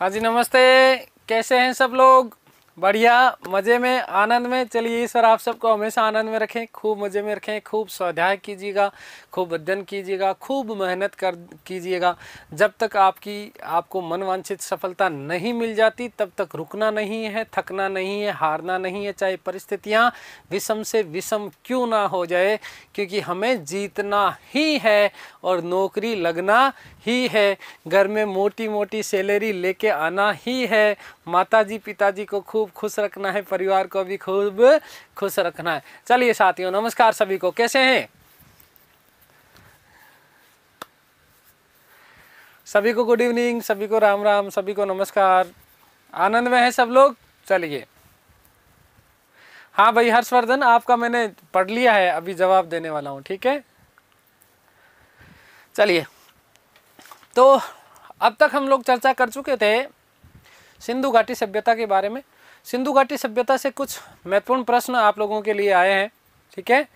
हाँ जी नमस्ते कैसे हैं सब लोग बढ़िया मज़े में आनंद में चलिए ईश्वर आप सबको हमेशा आनंद में रखें खूब मज़े में रखें खूब स्वाध्याय कीजिएगा खूब अध्ययन कीजिएगा खूब मेहनत कर कीजिएगा जब तक आपकी आपको मनवांछित सफलता नहीं मिल जाती तब तक रुकना नहीं है थकना नहीं है हारना नहीं है चाहे परिस्थितियाँ विषम से विषम क्यों ना हो जाए क्योंकि हमें जीतना ही है और नौकरी लगना ही है घर में मोटी मोटी सैलरी लेके आना ही है माता जी पिताजी को खूब खूब खुश रखना है परिवार को भी खूब खुश रखना है चलिए साथियों नमस्कार सभी को कैसे हैं सभी को गुड इवनिंग सभी को राम राम सभी को नमस्कार आनंद में है सब लोग चलिए हाँ भाई हर्षवर्धन आपका मैंने पढ़ लिया है अभी जवाब देने वाला हूँ ठीक है चलिए तो अब तक हम लोग चर्चा कर चुके थे सिंधु घाटी सभ्यता के बारे में सिंधु घाटी सभ्यता से कुछ महत्वपूर्ण प्रश्न आप लोगों के लिए आए हैं ठीक है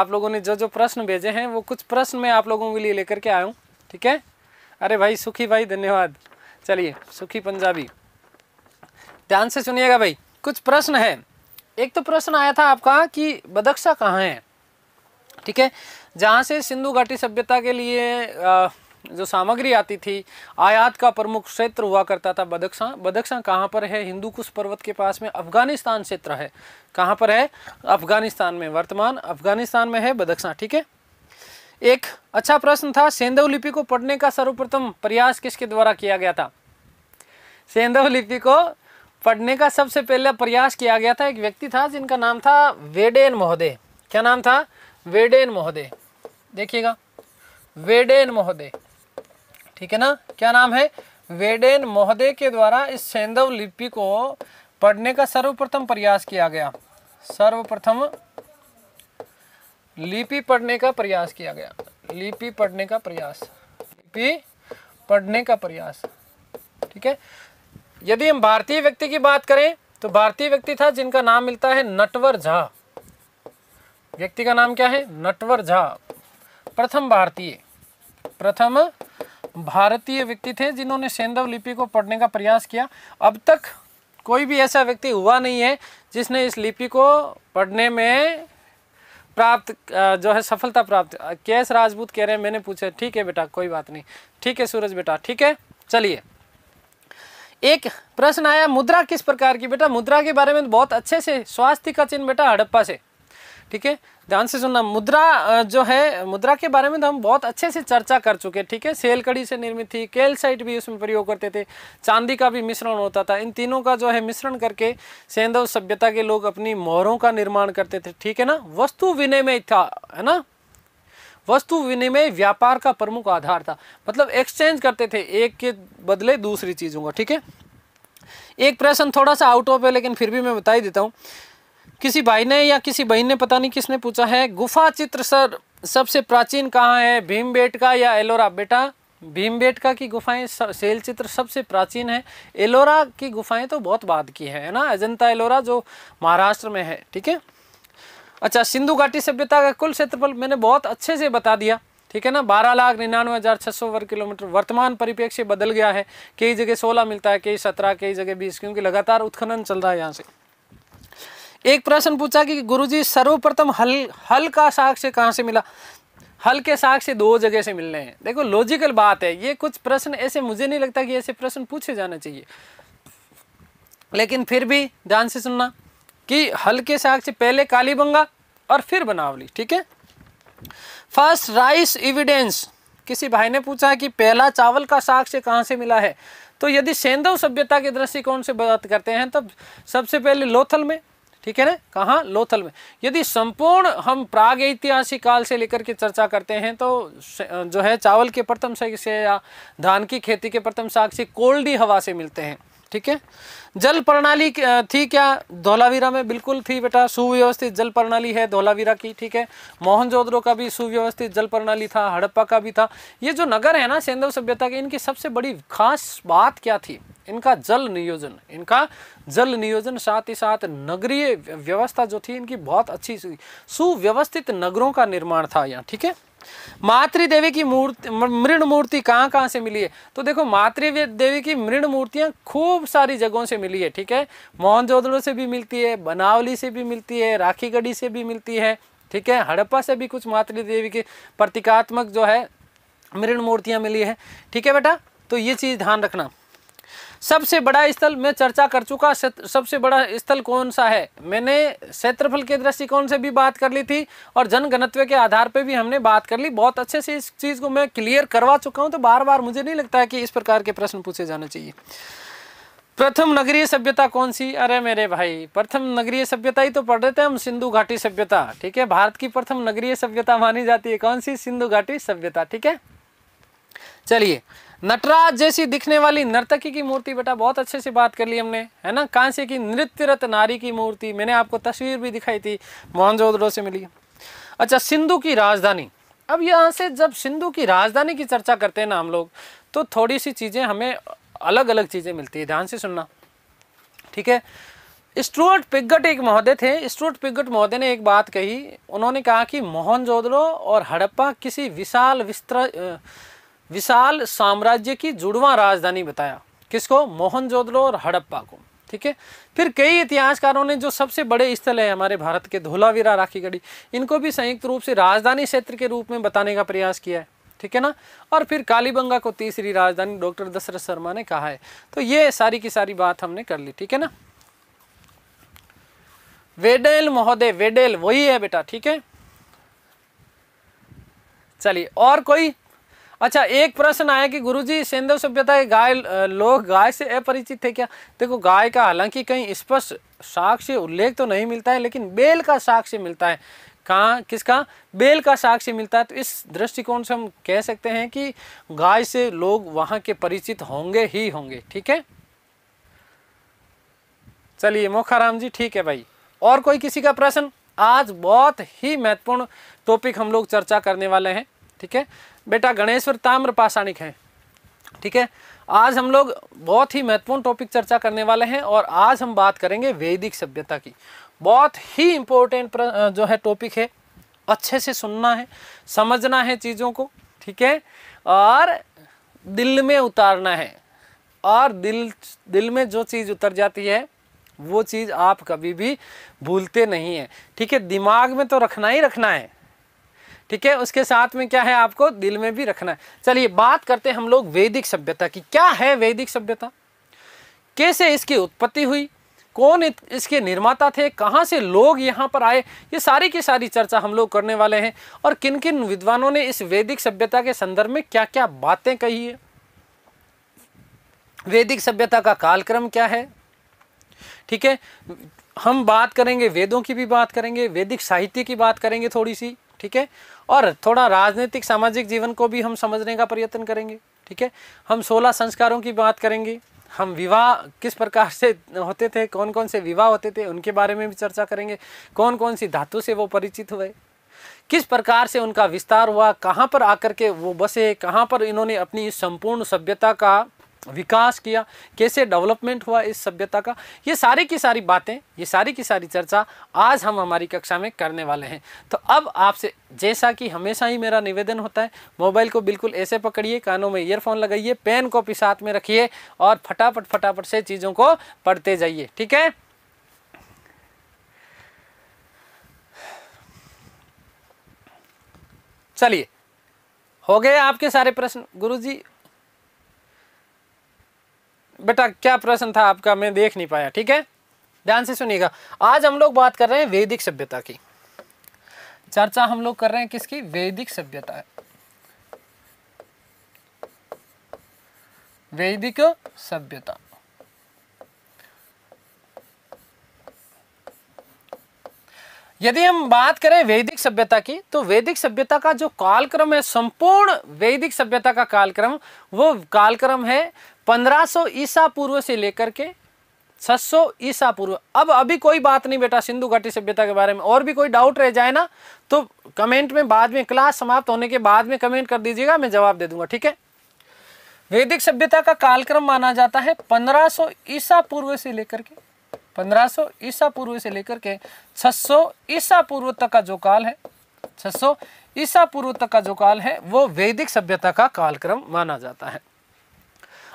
आप लोगों ने जो जो प्रश्न भेजे हैं वो कुछ प्रश्न मैं आप लोगों के लिए लेकर के आया हूँ ठीक है अरे भाई सुखी भाई धन्यवाद चलिए सुखी पंजाबी ध्यान से सुनिएगा भाई कुछ प्रश्न है एक तो प्रश्न आया था आपका कि बदक्षा कहाँ है ठीक है जहाँ से सिंधु घाटी सभ्यता के लिए आ, जो सामग्री आती थी आयात का प्रमुख क्षेत्र हुआ करता था बदक्सा बदक्सा कहाँ पर है हिंदू कुश पर्वत के पास में अफगानिस्तान क्षेत्र है कहाँ पर है अफगानिस्तान में वर्तमान अफगानिस्तान में है बदक्सा ठीक है एक अच्छा प्रश्न था सेंधव लिपि को पढ़ने का सर्वप्रथम प्रयास किसके द्वारा किया गया था सेंधव लिपि को पढ़ने का सबसे पहला प्रयास किया गया था एक व्यक्ति था जिनका नाम था वेडेन महोदय क्या नाम था वेडेन महोदय देखिएगा वेडेन महोदय ठीक है ना क्या नाम है वेडेन मोहदे के द्वारा इस सैंधव लिपि को पढ़ने का सर्वप्रथम प्रयास किया गया सर्वप्रथम लिपि पढ़ने का प्रयास किया गया लिपि पढ़ने का प्रयास लिपि पढ़ने का प्रयास ठीक है यदि हम भारतीय व्यक्ति की बात करें तो भारतीय व्यक्ति था जिनका नाम मिलता है नटवर झा व्यक्ति का नाम क्या है नटवर झा प्रथम भारतीय प्रथम भारतीय व्यक्ति थे जिन्होंने सेंधव लिपि को पढ़ने का प्रयास किया अब तक कोई भी ऐसा व्यक्ति हुआ नहीं है जिसने इस लिपि को पढ़ने में प्राप्त जो है सफलता प्राप्त कैश राजपूत कह रहे हैं मैंने पूछा ठीक है बेटा कोई बात नहीं ठीक है सूरज बेटा ठीक है चलिए एक प्रश्न आया मुद्रा किस प्रकार की बेटा मुद्रा के बारे में तो बहुत अच्छे से स्वास्थ्य का चिन्ह बेटा हड़प्पा से ठीक है ध्यान से सुनना मुद्रा जो है मुद्रा के बारे में तो हम बहुत अच्छे से चर्चा कर चुके हैं ठीक है सेल कड़ी से निर्मित थी केलसाइट भी उसमें प्रयोग करते थे चांदी का भी मिश्रण होता था इन तीनों का जो है मिश्रण करके सेंधव सभ्यता के लोग अपनी मोहरों का निर्माण करते थे ठीक है ना वस्तु विनिमय था है ना वस्तु विनिमय व्यापार का प्रमुख आधार था मतलब एक्सचेंज करते थे एक के बदले दूसरी चीज़ों का ठीक है एक प्रश्न थोड़ा सा आउट ऑफ है लेकिन फिर भी मैं बता ही देता हूँ किसी भाई ने या किसी बहन ने पता नहीं किसने पूछा है गुफा चित्र सर सबसे प्राचीन कहाँ है भीम का या एलोरा बेटा भीम का की गुफाएं सेल चित्र सबसे प्राचीन है एलोरा की गुफाएं तो बहुत बाद की है ना अजंता एलोरा जो महाराष्ट्र में है ठीक है अच्छा सिंधु घाटी सभ्यता का कुल क्षेत्रफल मैंने बहुत अच्छे से बता दिया ठीक है ना बारह लाख निन्यानवे हज़ार छह सौ वर्ग किलोमीटर वर्तमान परिप्रेक्ष्य बदल गया है कई जगह सोलह मिलता है कई सत्रह कई जगह बीस क्योंकि लगातार उत्खनन चल रहा है यहाँ से एक प्रश्न पूछा कि गुरुजी सर्वप्रथम हल हल का साक्ष्य कहाँ से मिला हल के साक्ष्य दो जगह से मिलने हैं देखो लॉजिकल बात है ये कुछ प्रश्न ऐसे मुझे नहीं लगता कि ऐसे प्रश्न पूछे जाना चाहिए लेकिन फिर भी ध्यान से सुनना कि हल के साक्ष्य पहले कालीबंगा और फिर बनावली ठीक है फर्स्ट राइस इविडेंस किसी भाई ने पूछा कि पहला चावल का साक्ष्य कहाँ से मिला है तो यदि सेंधव सभ्यता के दृष्टिकोण से बात करते हैं तो सबसे पहले लोथल में ठीक है ना कहाँ लोथल में यदि संपूर्ण हम प्राग ऐतिहासिक काल से लेकर के चर्चा करते हैं तो जो है चावल के प्रथम साक्ष्य या धान की खेती के प्रथम साक्ष्य कोल्डी हवा से मिलते हैं ठीक है जल प्रणाली थी क्या धोलावीरा में बिल्कुल थी बेटा सुव्यवस्थित जल प्रणाली है धोलावीरा की ठीक है मोहनजोदड़ो का भी सुव्यवस्थित जल प्रणाली था हड़प्पा का भी था ये जो नगर है ना सेंधव सभ्यता के इनकी सबसे बड़ी खास बात क्या थी इनका जल नियोजन इनका जल नियोजन साथ ही साथ नगरीय व्यवस्था जो थी इनकी बहुत अच्छी सुव्यवस्थित नगरों का निर्माण था यहाँ ठीक है मातृदेवी की मूर्ति मृण मूर्ति कहाँ कहाँ से मिली है तो देखो मातृदेवी की मृण मूर्तियाँ खूब सारी जगहों से मिली है ठीक है मोहनजोदड़ो से भी मिलती है बनावली से भी मिलती है राखीगढ़ी से भी मिलती है ठीक है हड़प्पा से भी कुछ मातृदेवी की प्रतीकात्मक जो है मृण मूर्तियाँ मिली है ठीक है बेटा तो ये चीज़ ध्यान रखना सबसे बड़ा स्थल मैं चर्चा कर चुका सबसे बड़ा स्थल कौन सा है मैंने क्षेत्रफल के दृष्टिकोण से भी बात कर ली थी और जनगणत्व के आधार पर भी हमने बात कर ली बहुत अच्छे से इस चीज़ को मैं क्लियर करवा चुका हूँ तो बार बार मुझे नहीं लगता है कि इस प्रकार के प्रश्न पूछे जाने चाहिए प्रथम नगरीय सभ्यता कौन सी अरे मेरे भाई प्रथम नगरीय सभ्यता ही तो पढ़ रहे थे हम सिंधु घाटी सभ्यता ठीक है भारत की प्रथम नगरीय सभ्यता मानी जाती है कौन सी सिंधु घाटी सभ्यता ठीक है चलिए नटराज जैसी दिखने वाली नर्तकी की मूर्ति बेटा बहुत अच्छे से बात कर ली हमने है ना कांसे की नृत्यरत नारी की मूर्ति मैंने आपको तस्वीर भी दिखाई थी मोहनजोदड़ो से मिली अच्छा सिंधु की राजधानी अब यहाँ से जब सिंधु की राजधानी की चर्चा करते हैं ना हम लोग तो थोड़ी सी चीज़ें हमें अलग अलग चीज़ें मिलती है ध्यान से सुनना ठीक है स्टूअर्ट पिगट एक महोदय थे स्टूअर्ट पिगट महोदय ने एक बात कही उन्होंने कहा कि मोहनजोदड़ो और हड़प्पा किसी विशाल विस्तृत विशाल साम्राज्य की जुड़वा राजधानी बताया किसको मोहनजोदड़ो और हड़प्पा को ठीक है फिर कई इतिहासकारों ने जो सबसे बड़े स्थल है हमारे भारत के धोलावीरा राखी गढ़ी इनको भी संयुक्त रूप से राजधानी क्षेत्र के रूप में बताने का प्रयास किया है ठीक है ना और फिर कालीबंगा को तीसरी राजधानी डॉक्टर दशरथ शर्मा ने कहा है तो ये सारी की सारी बात हमने कर ली ठीक है ना वेडेल महोदय वेडेल वही है बेटा ठीक है चलिए और कोई अच्छा एक प्रश्न आया कि गुरुजी सिंधु सभ्यता के गाय लोग गाय से अपरिचित थे क्या देखो गाय का हालांकि कहीं स्पष्ट साक्ष्य उल्लेख तो नहीं मिलता है लेकिन बेल का साक्ष्य मिलता है कहाँ किसका बेल का साक्ष्य मिलता है तो इस दृष्टिकोण से हम कह सकते हैं कि गाय से लोग वहाँ के परिचित होंगे ही होंगे ठीक है चलिए मोखाराम जी ठीक है भाई और कोई किसी का प्रश्न आज बहुत ही महत्वपूर्ण टॉपिक हम लोग चर्चा करने वाले हैं ठीक है बेटा गणेश्वर ताम्र पाषाणिक है ठीक है आज हम लोग बहुत ही महत्वपूर्ण टॉपिक चर्चा करने वाले हैं और आज हम बात करेंगे वैदिक सभ्यता की बहुत ही इम्पोर्टेंट जो है टॉपिक है अच्छे से सुनना है समझना है चीज़ों को ठीक है और दिल में उतारना है और दिल दिल में जो चीज़ उतर जाती है वो चीज़ आप कभी भी भूलते नहीं है ठीक है दिमाग में तो रखना ही रखना है ठीक है उसके साथ में क्या है आपको दिल में भी रखना है चलिए बात करते हैं हम लोग वैदिक सभ्यता की क्या है वैदिक सभ्यता कैसे इसकी उत्पत्ति हुई कौन इसके निर्माता थे कहाँ से लोग यहाँ पर आए ये सारी की सारी चर्चा हम लोग करने वाले हैं और किन किन विद्वानों ने इस वैदिक सभ्यता के संदर्भ में क्या क्या बातें कही है वैदिक सभ्यता का कालक्रम क्या है ठीक है हम बात करेंगे वेदों की भी बात करेंगे वैदिक साहित्य की बात करेंगे थोड़ी सी ठीक है और थोड़ा राजनीतिक सामाजिक जीवन को भी हम समझने का प्रयत्न करेंगे ठीक है हम सोलह संस्कारों की बात करेंगे हम विवाह किस प्रकार से होते थे कौन कौन से विवाह होते थे उनके बारे में भी चर्चा करेंगे कौन कौन सी धातु से वो परिचित हुए किस प्रकार से उनका विस्तार हुआ कहाँ पर आकर के वो बसे कहाँ पर इन्होंने अपनी संपूर्ण सभ्यता का विकास किया कैसे डेवलपमेंट हुआ इस सभ्यता का ये सारी की सारी बातें ये सारी की सारी चर्चा आज हम हमारी कक्षा में करने वाले हैं तो अब आपसे जैसा कि हमेशा ही मेरा निवेदन होता है मोबाइल को बिल्कुल ऐसे पकड़िए कानों में ईयरफोन लगाइए पेन कॉपी साथ में रखिए और फटाफट फटाफट से चीज़ों को पढ़ते जाइए ठीक है चलिए हो गए आपके सारे प्रश्न गुरुजी बेटा क्या प्रश्न था आपका मैं देख नहीं पाया ठीक है ध्यान से सुनिएगा आज हम लोग बात कर रहे हैं वैदिक सभ्यता की चर्चा हम लोग कर रहे हैं किसकी वैदिक सभ्यता वैदिक सभ्यता यदि हम बात करें वैदिक सभ्यता की तो वैदिक सभ्यता का जो कालक्रम है संपूर्ण वैदिक सभ्यता का कालक्रम वो कालक्रम है 1500 ईसा पूर्व से लेकर के 600 ईसा पूर्व अब अभी कोई बात नहीं बेटा सिंधु घाटी सभ्यता के बारे में और भी कोई डाउट रह जाए ना तो कमेंट में बाद में क्लास समाप्त होने के बाद में कमेंट कर दीजिएगा मैं जवाब दे दूंगा ठीक है वैदिक सभ्यता का कालक्रम माना जाता है 1500 ईसा पूर्व से लेकर के 1500 ईसा पूर्व से लेकर के 600 ईसा पूर्व तक का जो काल है 600 ईसा पूर्व तक का जो काल है वो वैदिक सभ्यता का कालक्रम माना जाता है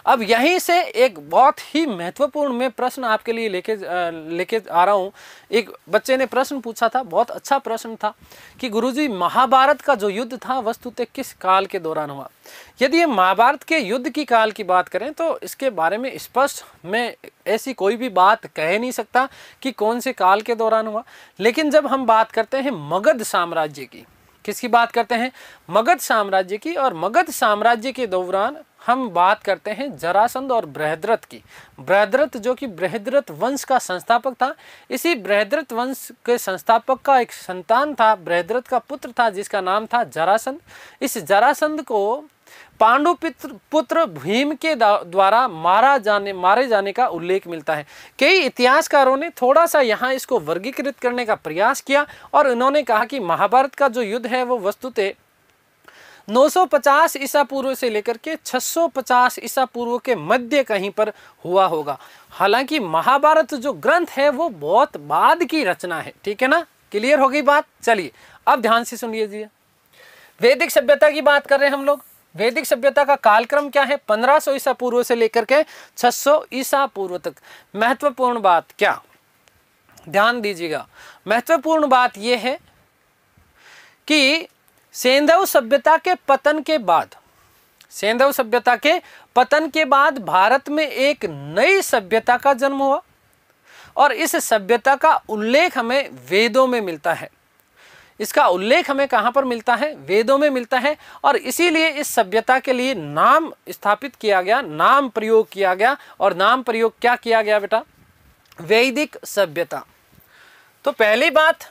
अब यहीं से एक बहुत ही महत्वपूर्ण मैं प्रश्न आपके लिए लेके लेके आ रहा हूँ एक बच्चे ने प्रश्न पूछा था बहुत अच्छा प्रश्न था कि गुरुजी महाभारत का जो युद्ध था वस्तुतः किस काल के दौरान हुआ यदि ये महाभारत के युद्ध की काल की बात करें तो इसके बारे में स्पष्ट मैं ऐसी कोई भी बात कह नहीं सकता कि कौन से काल के दौरान हुआ लेकिन जब हम बात करते हैं मगध साम्राज्य की किसकी बात करते हैं मगध साम्राज्य की और मगध साम्राज्य के दौरान हम बात करते हैं जरासंध और बृहद्रथ की बृहद्रथ जो कि बृहद्रथ वंश का संस्थापक था इसी बृहद्रथ वंश के संस्थापक का एक संतान था बृहद्रथ का पुत्र था जिसका नाम था जरासंध इस जरासंध को पांडु पित्र पुत्र भीम के द्वारा मारा जाने मारे जाने का उल्लेख मिलता है कई इतिहासकारों ने थोड़ा सा यहाँ इसको वर्गीकृत करने का प्रयास किया और उन्होंने कहा कि महाभारत का जो युद्ध है वो वस्तुतः 950 ईसा पूर्व से लेकर के 650 ईसा पूर्व के मध्य कहीं पर हुआ होगा हालांकि महाभारत जो ग्रंथ है वो बहुत बाद की रचना है ठीक है ना क्लियर हो गई बात चलिए अब ध्यान से सुन लीजिए वैदिक सभ्यता की बात कर रहे हैं हम लोग वैदिक सभ्यता का कालक्रम क्या है 1500 ईसा पूर्व से लेकर के 600 ईसा पूर्व तक महत्वपूर्ण बात क्या ध्यान दीजिएगा महत्वपूर्ण बात यह है कि सेंधव सभ्यता के पतन के बाद सेंधव सभ्यता के पतन के बाद भारत में एक नई सभ्यता का जन्म हुआ और इस सभ्यता का उल्लेख हमें वेदों में मिलता है इसका उल्लेख हमें कहाँ पर मिलता है वेदों में मिलता है और इसीलिए इस सभ्यता के लिए नाम स्थापित किया गया नाम प्रयोग किया गया और नाम प्रयोग क्या किया गया बेटा वैदिक सभ्यता तो पहली बात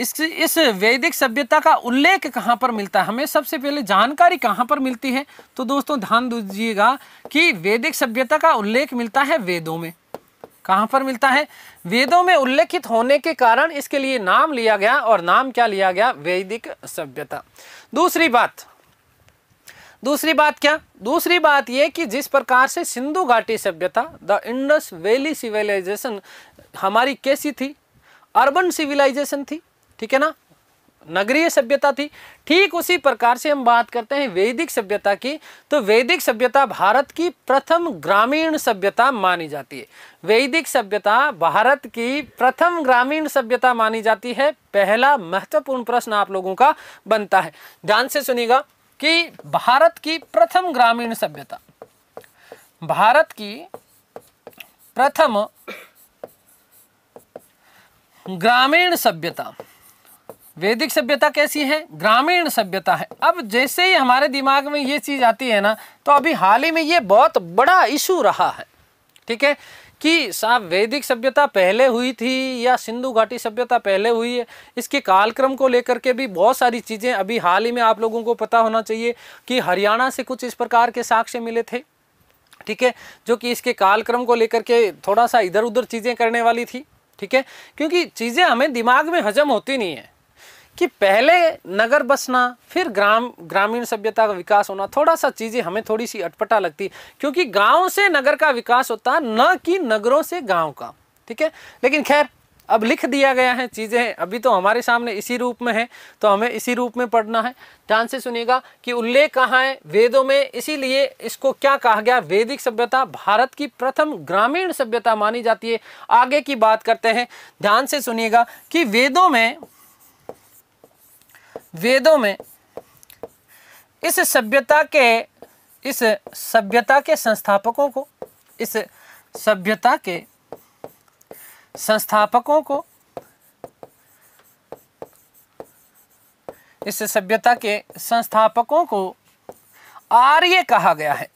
इस इस वैदिक सभ्यता का उल्लेख कहाँ पर मिलता है हमें सबसे पहले जानकारी कहाँ पर मिलती है तो दोस्तों ध्यान दीजिएगा कि वैदिक सभ्यता का उल्लेख मिलता है वेदों में कहाँ पर मिलता है वेदों में उल्लेखित होने के कारण इसके लिए नाम लिया गया और नाम क्या लिया गया वैदिक सभ्यता दूसरी बात दूसरी बात क्या दूसरी बात यह कि जिस प्रकार से सिंधु घाटी सभ्यता द इंडस वैली सिविलाइजेशन हमारी कैसी थी अर्बन सिविलाइजेशन थी ठीक है ना नगरीय सभ्यता थी ठीक उसी प्रकार से हम बात करते हैं वैदिक सभ्यता की तो वैदिक सभ्यता भारत की प्रथम ग्रामीण सभ्यता मानी जाती है वैदिक सभ्यता भारत की प्रथम ग्रामीण सभ्यता मानी जाती है पहला महत्वपूर्ण प्रश्न आप लोगों का बनता है ध्यान से सुनिएगा कि भारत की प्रथम ग्रामीण सभ्यता भारत की प्रथम ग्रामीण सभ्यता वैदिक सभ्यता कैसी है ग्रामीण सभ्यता है अब जैसे ही हमारे दिमाग में ये चीज़ आती है ना तो अभी हाल ही में ये बहुत बड़ा इशू रहा है ठीक है कि साहब वैदिक सभ्यता पहले हुई थी या सिंधु घाटी सभ्यता पहले हुई है इसके कालक्रम को लेकर के भी बहुत सारी चीज़ें अभी हाल ही में आप लोगों को पता होना चाहिए कि हरियाणा से कुछ इस प्रकार के साक्ष्य मिले थे ठीक है जो कि इसके कालक्रम को लेकर के थोड़ा सा इधर उधर चीज़ें करने वाली थी ठीक है क्योंकि चीज़ें हमें दिमाग में हजम होती नहीं है कि पहले नगर बसना फिर ग्राम ग्रामीण सभ्यता का विकास होना थोड़ा सा चीज़ें हमें थोड़ी सी अटपटा लगती क्योंकि गाँव से नगर का विकास होता न कि नगरों से गाँव का ठीक है लेकिन खैर अब लिख दिया गया है चीज़ें अभी तो हमारे सामने इसी रूप में है तो हमें इसी रूप में पढ़ना है ध्यान से सुनिएगा कि उल्लेख कहाँ है वेदों में इसीलिए इसको क्या कहा गया वैदिक सभ्यता भारत की प्रथम ग्रामीण सभ्यता मानी जाती है आगे की बात करते हैं ध्यान से सुनिएगा कि वेदों में वेदों में इस सभ्यता के इस सभ्यता के संस्थापकों को इस सभ्यता के संस्थापकों को इस सभ्यता के संस्थापकों को आर्य कहा गया है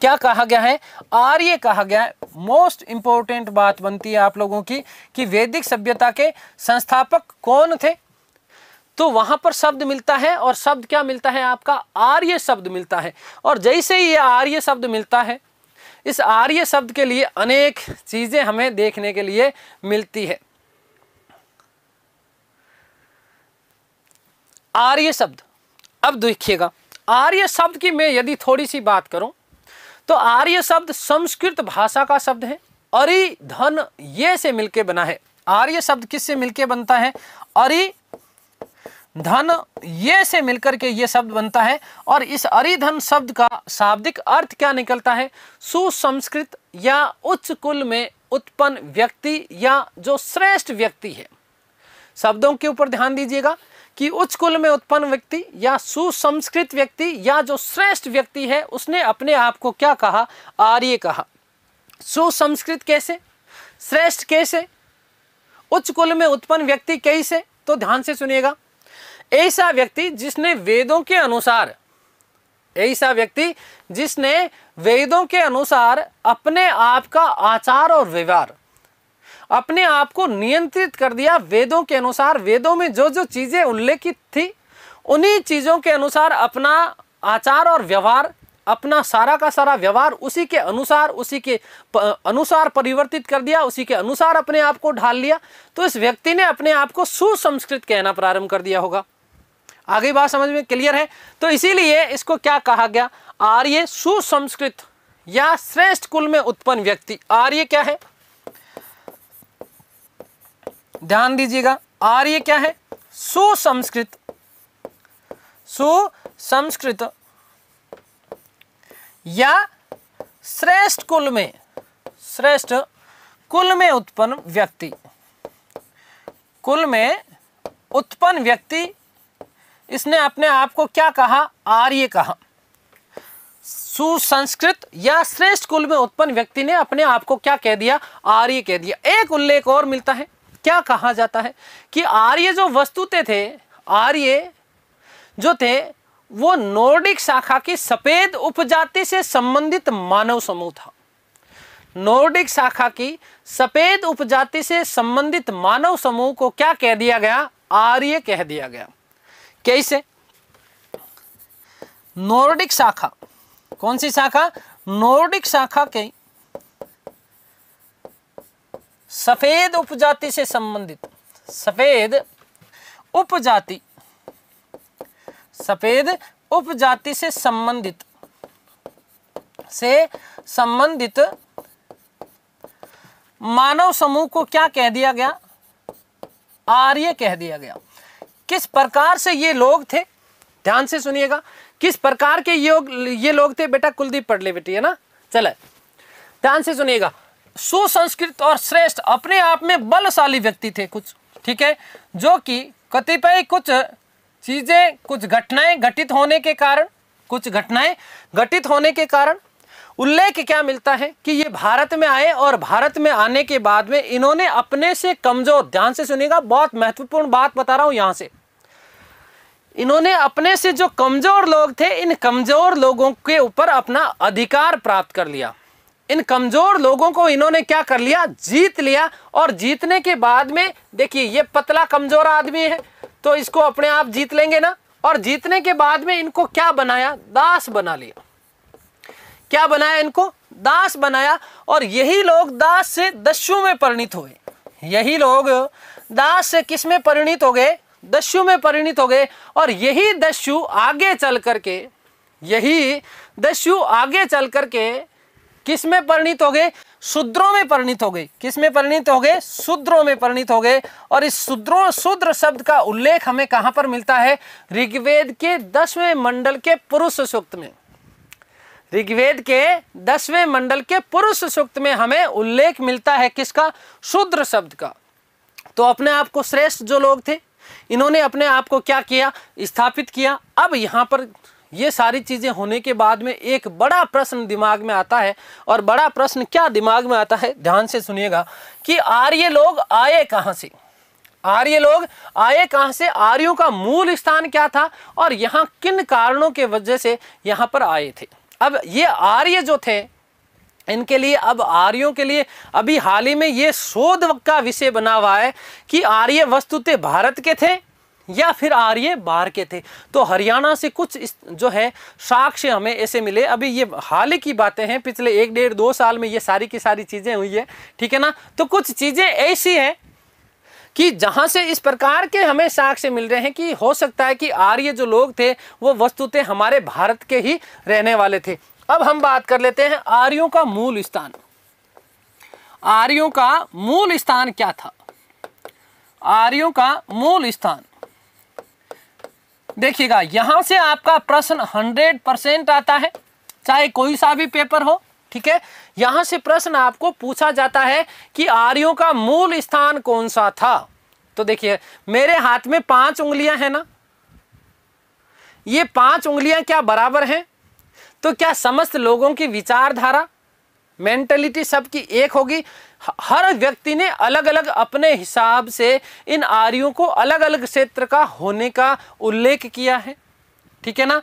क्या कहा गया है आर्य कहा गया है मोस्ट इंपॉर्टेंट बात बनती है आप लोगों की कि वैदिक सभ्यता के संस्थापक कौन थे तो वहां पर शब्द मिलता है और शब्द क्या मिलता है आपका आर्य शब्द मिलता है और जैसे ही ये आर्य शब्द मिलता है इस आर्य शब्द के लिए अनेक चीजें हमें देखने के लिए मिलती है आर्य शब्द अब देखिएगा आर्य शब्द की मैं यदि थोड़ी सी बात करूं तो आर्य शब्द संस्कृत भाषा का शब्द है अरि धन ये से मिलके बना है आर्य शब्द किससे मिलके बनता है अरि धन ये से मिलकर के ये शब्द बनता है और इस अरिधन शब्द का शाब्दिक अर्थ क्या निकलता है सुसंस्कृत या उच्च कुल में उत्पन्न व्यक्ति या जो श्रेष्ठ व्यक्ति है शब्दों के ऊपर ध्यान दीजिएगा कि उच्च कुल में उत्पन्न व्यक्ति या सुसंस्कृत व्यक्ति या जो श्रेष्ठ व्यक्ति है उसने अपने आप को क्या कहा आर्य कहा सुसंस्कृत कैसे श्रेष्ठ कैसे उच्च कुल में उत्पन्न व्यक्ति कैसे तो ध्यान से सुनिएगा ऐसा व्यक्ति जिसने वेदों के अनुसार ऐसा व्यक्ति जिसने वेदों के अनुसार अपने आप का आचार और व्यवहार अपने आप को नियंत्रित कर दिया वेदों के अनुसार वेदों में जो जो चीज़ें उल्लेखित थी उन्हीं चीज़ों के अनुसार अपना आचार और व्यवहार अपना सारा का सारा व्यवहार उसी के अनुसार उसी के अनुसार परिवर्तित कर दिया उसी के अनुसार अपने आप को ढाल लिया तो इस व्यक्ति ने अपने आप को सुसंस्कृत कहना प्रारंभ कर दिया होगा आगे बात समझ में क्लियर है तो इसीलिए इसको क्या कहा गया आर्य सुसंस्कृत या श्रेष्ठ कुल में उत्पन्न व्यक्ति आर्य क्या है ध्यान दीजिएगा आर्य क्या है सुसंस्कृत सुसंस्कृत या श्रेष्ठ कुल में श्रेष्ठ कुल में उत्पन्न व्यक्ति कुल में उत्पन्न व्यक्ति इसने अपने आप को क्या कहा आर्य कहा सुसंस्कृत या श्रेष्ठ कुल में उत्पन्न व्यक्ति ने अपने आप को क्या कह दिया आर्य कह दिया एक उल्लेख और मिलता है क्या कहा जाता है कि आर्य जो वस्तुते थे आर्य जो थे वो नोर्डिक शाखा की सफेद उपजाति से संबंधित मानव समूह था नोर्डिक शाखा की सफेद उपजाति से संबंधित मानव समूह को क्या कह दिया गया आर्य कह दिया गया कैसे नोर्डिक शाखा कौन सी शाखा नोर्डिक शाखा के सफेद उपजाति से संबंधित सफेद उपजाति सफेद उपजाति से संबंधित से संबंधित मानव समूह को क्या कह दिया गया आर्य कह दिया गया किस प्रकार से ये लोग थे ध्यान से सुनिएगा किस प्रकार के योग ये लोग थे बेटा कुलदीप पढ़ ले बेटी है ना चले ध्यान से सुनिएगा सुसंस्कृत और श्रेष्ठ अपने आप में बलशाली व्यक्ति थे कुछ ठीक है जो कि कतिपय कुछ चीजें कुछ घटनाएं घटित होने के कारण कुछ घटनाएं घटित होने के कारण उल्लेख क्या मिलता है कि ये भारत में आए और भारत में आने के बाद में इन्होंने अपने से कमजोर ध्यान से सुनेगा बहुत महत्वपूर्ण बात बता रहा हूं यहां से इन्होंने अपने से जो कमजोर लोग थे इन कमजोर लोगों के ऊपर अपना अधिकार प्राप्त कर लिया इन कमजोर लोगों को इन्होंने क्या कर लिया जीत लिया और जीतने के बाद में देखिए ये पतला कमजोर आदमी है तो इसको अपने आप जीत लेंगे ना और जीतने के बाद में इनको क्या बनाया दास बना लिया क्या बनाया इनको दास बनाया और यही लोग दास से दस्यु में परिणित हुए यही लोग दास से किस में परिणित हो गए दस्यु में परिणित हो गए और यही दस्यु आगे चल करके यही दस्यु आगे चल करके किस में परिणित हो गए शूद्रों में परिणित हो गए किस में परिणित हो गए शूद्रों में परिणित हो गए और इस शूद्रों शूद्र शब्द का उल्लेख हमें कहाँ पर मिलता है ऋग्वेद के दसवें मंडल के पुरुष सूक्त में ऋग्वेद के दसवें मंडल के पुरुष सूक्त में हमें उल्लेख मिलता है किसका शूद्र शब्द का तो अपने आप को श्रेष्ठ जो लोग थे इन्होंने अपने आप को क्या किया स्थापित किया अब यहाँ पर ये सारी चीज़ें होने के बाद में एक बड़ा प्रश्न दिमाग में आता है और बड़ा प्रश्न क्या दिमाग में आता है ध्यान से सुनिएगा कि आर्य लोग आए कहाँ से आर्य लोग आए कहाँ से आर्यों का मूल स्थान क्या था और यहाँ किन कारणों के वजह से यहाँ पर आए थे अब ये आर्य जो थे इनके लिए अब आर्यों के लिए अभी हाल ही में ये शोध का विषय बना हुआ है कि आर्य वस्तुते भारत के थे या फिर आर्य बाहर के थे तो हरियाणा से कुछ इस जो है साक्ष्य हमें ऐसे मिले अभी ये हाल ही की बातें हैं पिछले एक डेढ़ दो साल में ये सारी की सारी चीज़ें हुई है ठीक है ना तो कुछ चीज़ें ऐसी हैं कि जहां से इस प्रकार के हमें साक्ष्य मिल रहे हैं कि हो सकता है कि आर्य जो लोग थे वो वस्तुतः हमारे भारत के ही रहने वाले थे अब हम बात कर लेते हैं आर्यों का मूल स्थान आर्यों का मूल स्थान क्या था आर्यों का मूल स्थान देखिएगा यहां से आपका प्रश्न हंड्रेड परसेंट आता है चाहे कोई सा भी पेपर हो ठीक है यहां से प्रश्न आपको पूछा जाता है कि आर्यों का मूल स्थान कौन सा था तो देखिए मेरे हाथ में पांच उंगलियां हैं ना ये पांच उंगलियां क्या बराबर हैं तो क्या समस्त लोगों की विचारधारा मेंटेलिटी सबकी एक होगी हर व्यक्ति ने अलग अलग अपने हिसाब से इन आर्यों को अलग अलग क्षेत्र का होने का उल्लेख किया है ठीक है ना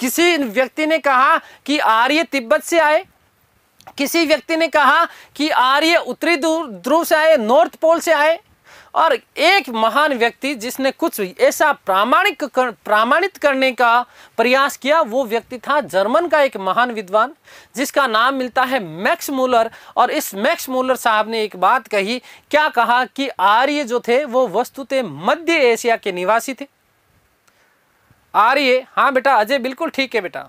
किसी व्यक्ति ने कहा कि आर्य तिब्बत से आए किसी व्यक्ति ने कहा कि आर्य उत्तरी ध्रुव से आए नॉर्थ पोल से आए और एक महान व्यक्ति जिसने कुछ ऐसा प्रामाणिक कर, प्रामाणित करने का प्रयास किया वो व्यक्ति था जर्मन का एक महान विद्वान जिसका नाम मिलता है मैक्स मूलर और इस मैक्स मूलर साहब ने एक बात कही क्या कहा कि आर्य जो थे वो वस्तुतः मध्य एशिया के निवासी थे आर्य हाँ बेटा अजय बिल्कुल ठीक है बेटा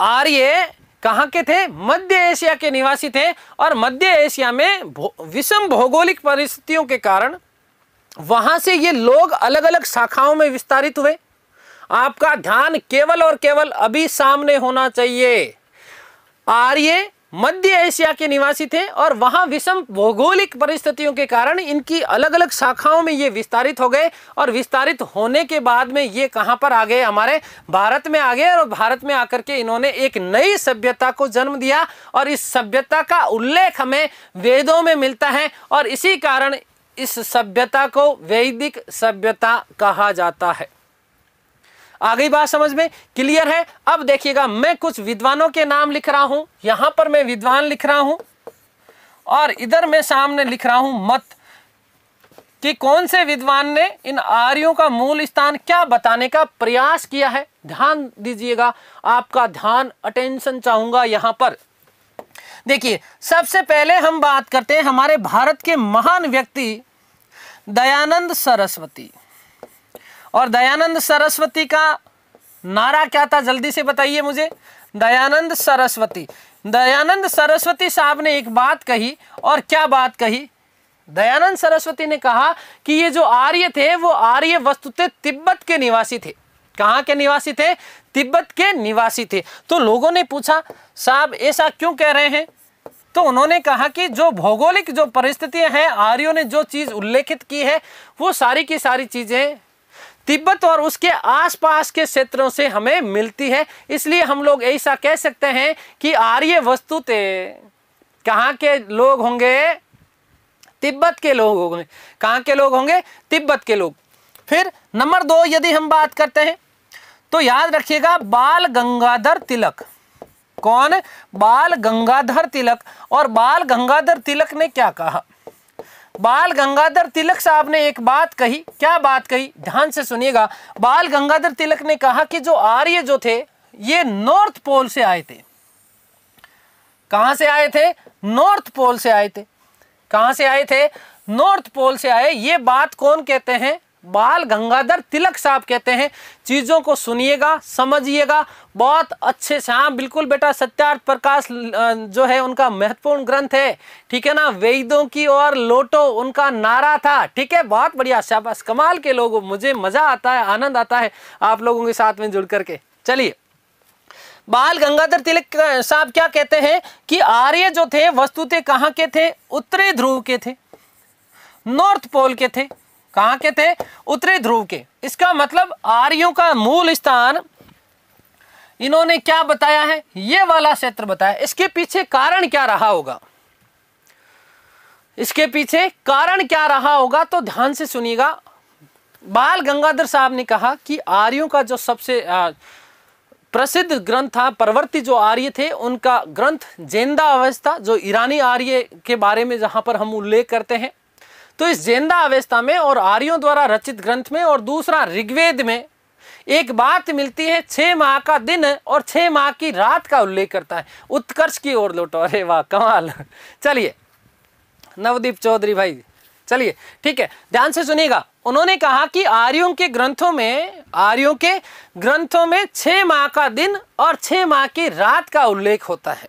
आर्य कहाँ के थे मध्य एशिया के निवासी थे और मध्य एशिया में भो, विषम भौगोलिक परिस्थितियों के कारण वहां से ये लोग अलग अलग शाखाओं में विस्तारित हुए आपका ध्यान केवल और केवल अभी सामने होना चाहिए आर्य मध्य एशिया के निवासी थे और वहां विषम भौगोलिक परिस्थितियों के कारण इनकी अलग अलग शाखाओं में ये विस्तारित हो गए और विस्तारित होने के बाद में ये कहां पर आ गए हमारे भारत में आ गए और भारत में आकर के इन्होंने एक नई सभ्यता को जन्म दिया और इस सभ्यता का उल्लेख हमें वेदों में मिलता है और इसी कारण इस सभ्यता को वैदिक सभ्यता कहा जाता है आ गई बात समझ में क्लियर है अब देखिएगा मैं कुछ विद्वानों के नाम लिख रहा हूं यहां पर मैं विद्वान लिख रहा हूं और इधर मैं सामने लिख रहा हूं मत कि कौन से विद्वान ने इन आर्यों का मूल स्थान क्या बताने का प्रयास किया है ध्यान दीजिएगा आपका ध्यान अटेंशन चाहूंगा यहां पर देखिए सबसे पहले हम बात करते हैं हमारे भारत के महान व्यक्ति दयानंद सरस्वती और दयानंद सरस्वती का नारा क्या था जल्दी से बताइए मुझे दयानंद सरस्वती दयानंद सरस्वती साहब ने एक बात कही और क्या बात कही दयानंद सरस्वती ने कहा कि ये जो आर्य थे वो आर्य वस्तुतः तिब्बत के निवासी थे कहाँ के निवासी थे तिब्बत के निवासी थे तो लोगों ने पूछा साहब ऐसा क्यों कह रहे हैं तो उन्होंने कहा कि जो भौगोलिक जो परिस्थितियां हैं आर्यों ने जो चीज़ उल्लेखित की है वो सारी की सारी चीज़ें तिब्बत और उसके आसपास के क्षेत्रों से हमें मिलती है इसलिए हम लोग ऐसा कह सकते हैं कि आर्य वस्तु थे कहाँ के लोग होंगे तिब्बत के लोग होंगे कहाँ के लोग होंगे तिब्बत के लोग फिर नंबर दो यदि हम बात करते हैं तो याद रखिएगा बाल गंगाधर तिलक कौन बाल गंगाधर तिलक और बाल गंगाधर तिलक ने क्या कहा बाल गंगाधर तिलक साहब ने एक बात कही क्या बात कही ध्यान से सुनिएगा बाल गंगाधर तिलक ने कहा कि जो आर्य जो थे ये नॉर्थ पोल से आए थे कहां से आए थे नॉर्थ पोल से आए थे कहां से आए थे नॉर्थ पोल से आए ये बात कौन कहते हैं बाल गंगाधर तिलक साहब कहते हैं चीज़ों को सुनिएगा समझिएगा बहुत अच्छे से हाँ बिल्कुल बेटा सत्यार्थ प्रकाश जो है उनका महत्वपूर्ण ग्रंथ है ठीक है ना वेदों की और लोटो उनका नारा था ठीक है बहुत बढ़िया शाबाश कमाल के लोग मुझे मज़ा आता है आनंद आता है आप लोगों के साथ में जुड़ करके चलिए बाल गंगाधर तिलक साहब क्या कहते हैं कि आर्य जो थे वस्तुते कहाँ के थे उत्तरी ध्रुव के थे नॉर्थ पोल के थे कहां के थे उत्तरी ध्रुव के इसका मतलब आर्यों का मूल स्थान इन्होंने क्या बताया है ये वाला क्षेत्र बताया इसके पीछे कारण क्या रहा होगा इसके पीछे कारण क्या रहा होगा तो ध्यान से सुनिएगा बाल गंगाधर साहब ने कहा कि आर्यों का जो सबसे प्रसिद्ध ग्रंथ था परवर्ती जो आर्य थे उनका ग्रंथ जेंदा अवस्था जो ईरानी आर्य के बारे में जहां पर हम उल्लेख करते हैं तो इस जेंदा अवस्था में और आर्यों द्वारा रचित ग्रंथ में और दूसरा ऋग्वेद में एक बात मिलती है छह माह का दिन और छह माह की रात का उल्लेख करता है उत्कर्ष की ओर लोटो अरे वाह कमाल चलिए नवदीप चौधरी भाई चलिए ठीक है ध्यान से सुनिएगा उन्होंने कहा कि आर्यों के ग्रंथों में आर्यों के ग्रंथों में छह माह का दिन और छह माह की रात का उल्लेख होता है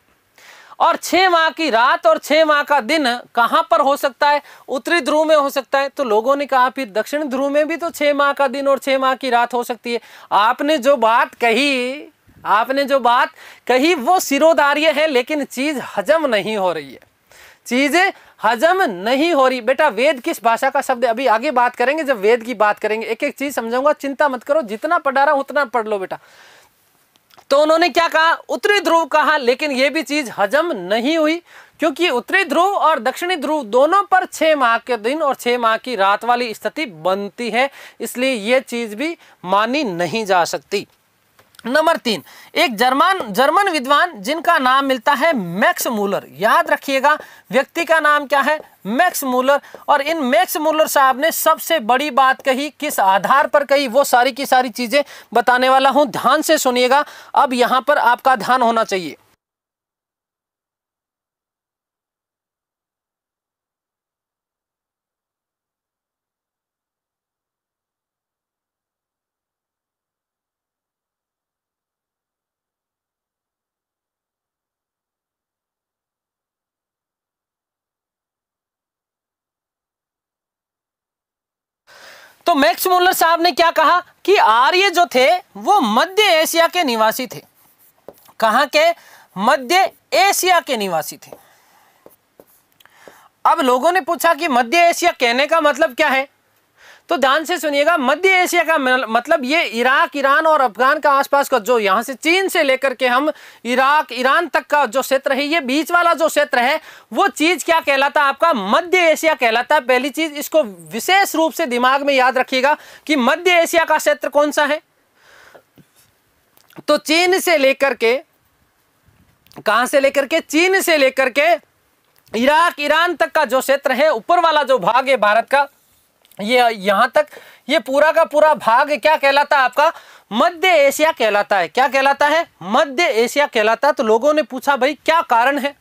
और छह माह की रात और छह माह का दिन कहां पर हो सकता है उत्तरी ध्रुव में हो सकता है तो लोगों ने कहा फिर दक्षिण ध्रुव में भी तो छह माह का दिन और छह माह की रात हो सकती है आपने जो बात कही आपने जो बात कही वो सिरोदार्य है लेकिन चीज़ हजम नहीं हो रही है चीज़ें हजम नहीं हो रही बेटा वेद किस भाषा का शब्द है अभी आगे बात करेंगे जब वेद की बात करेंगे एक एक चीज़ समझाऊंगा चिंता मत करो जितना पढ़ा रहा उतना पढ़ लो बेटा तो उन्होंने क्या कहा उत्तरी ध्रुव कहा लेकिन यह भी चीज हजम नहीं हुई क्योंकि उत्तरी ध्रुव और दक्षिणी ध्रुव दोनों पर छह माह के दिन और छह माह की रात वाली स्थिति बनती है इसलिए यह चीज़ भी मानी नहीं जा सकती नंबर तीन एक जर्मन जर्मन विद्वान जिनका नाम मिलता है मैक्स मूलर याद रखिएगा व्यक्ति का नाम क्या है मैक्स मूलर और इन मैक्स मूलर साहब ने सबसे बड़ी बात कही किस आधार पर कही वो सारी की सारी चीज़ें बताने वाला हूँ ध्यान से सुनिएगा अब यहाँ पर आपका ध्यान होना चाहिए तो मैक्स मुलर साहब ने क्या कहा कि आर्य जो थे वो मध्य एशिया के निवासी थे कहा के मध्य एशिया के निवासी थे अब लोगों ने पूछा कि मध्य एशिया कहने का मतलब क्या है तो ध्यान से सुनिएगा मध्य एशिया का मतलब ये इराक ईरान और अफगान का आसपास का जो यहां से चीन से लेकर के हम इराक ईरान तक का जो क्षेत्र है ये बीच वाला जो क्षेत्र है वो चीज क्या कहलाता है आपका मध्य एशिया कहलाता है पहली चीज इसको विशेष रूप से दिमाग में याद रखिएगा कि मध्य एशिया का क्षेत्र कौन सा है तो चीन से लेकर के कहां से लेकर के चीन से लेकर के इराक ईरान तक का जो क्षेत्र है ऊपर वाला जो भाग है भारत का ये यहां तक ये पूरा का पूरा भाग क्या कहलाता है आपका मध्य एशिया कहलाता है क्या कहलाता है मध्य एशिया कहलाता है तो लोगों ने पूछा भाई क्या कारण है